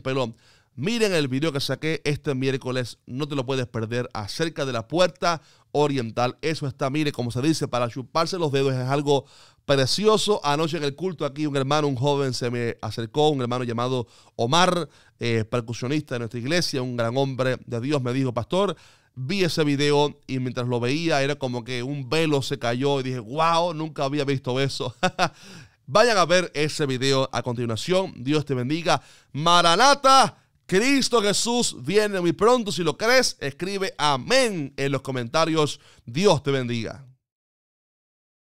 Miren el video que saqué este miércoles, no te lo puedes perder, acerca de la puerta oriental. Eso está, mire, como se dice, para chuparse los dedos es algo precioso. Anoche en el culto aquí un hermano, un joven se me acercó, un hermano llamado Omar, eh, percusionista de nuestra iglesia, un gran hombre de Dios, me dijo, pastor, vi ese video y mientras lo veía era como que un velo se cayó y dije, wow, nunca había visto eso. Vayan a ver ese video a continuación. Dios te bendiga. Maranata. Cristo Jesús viene muy pronto. Si lo crees, escribe amén en los comentarios. Dios te bendiga.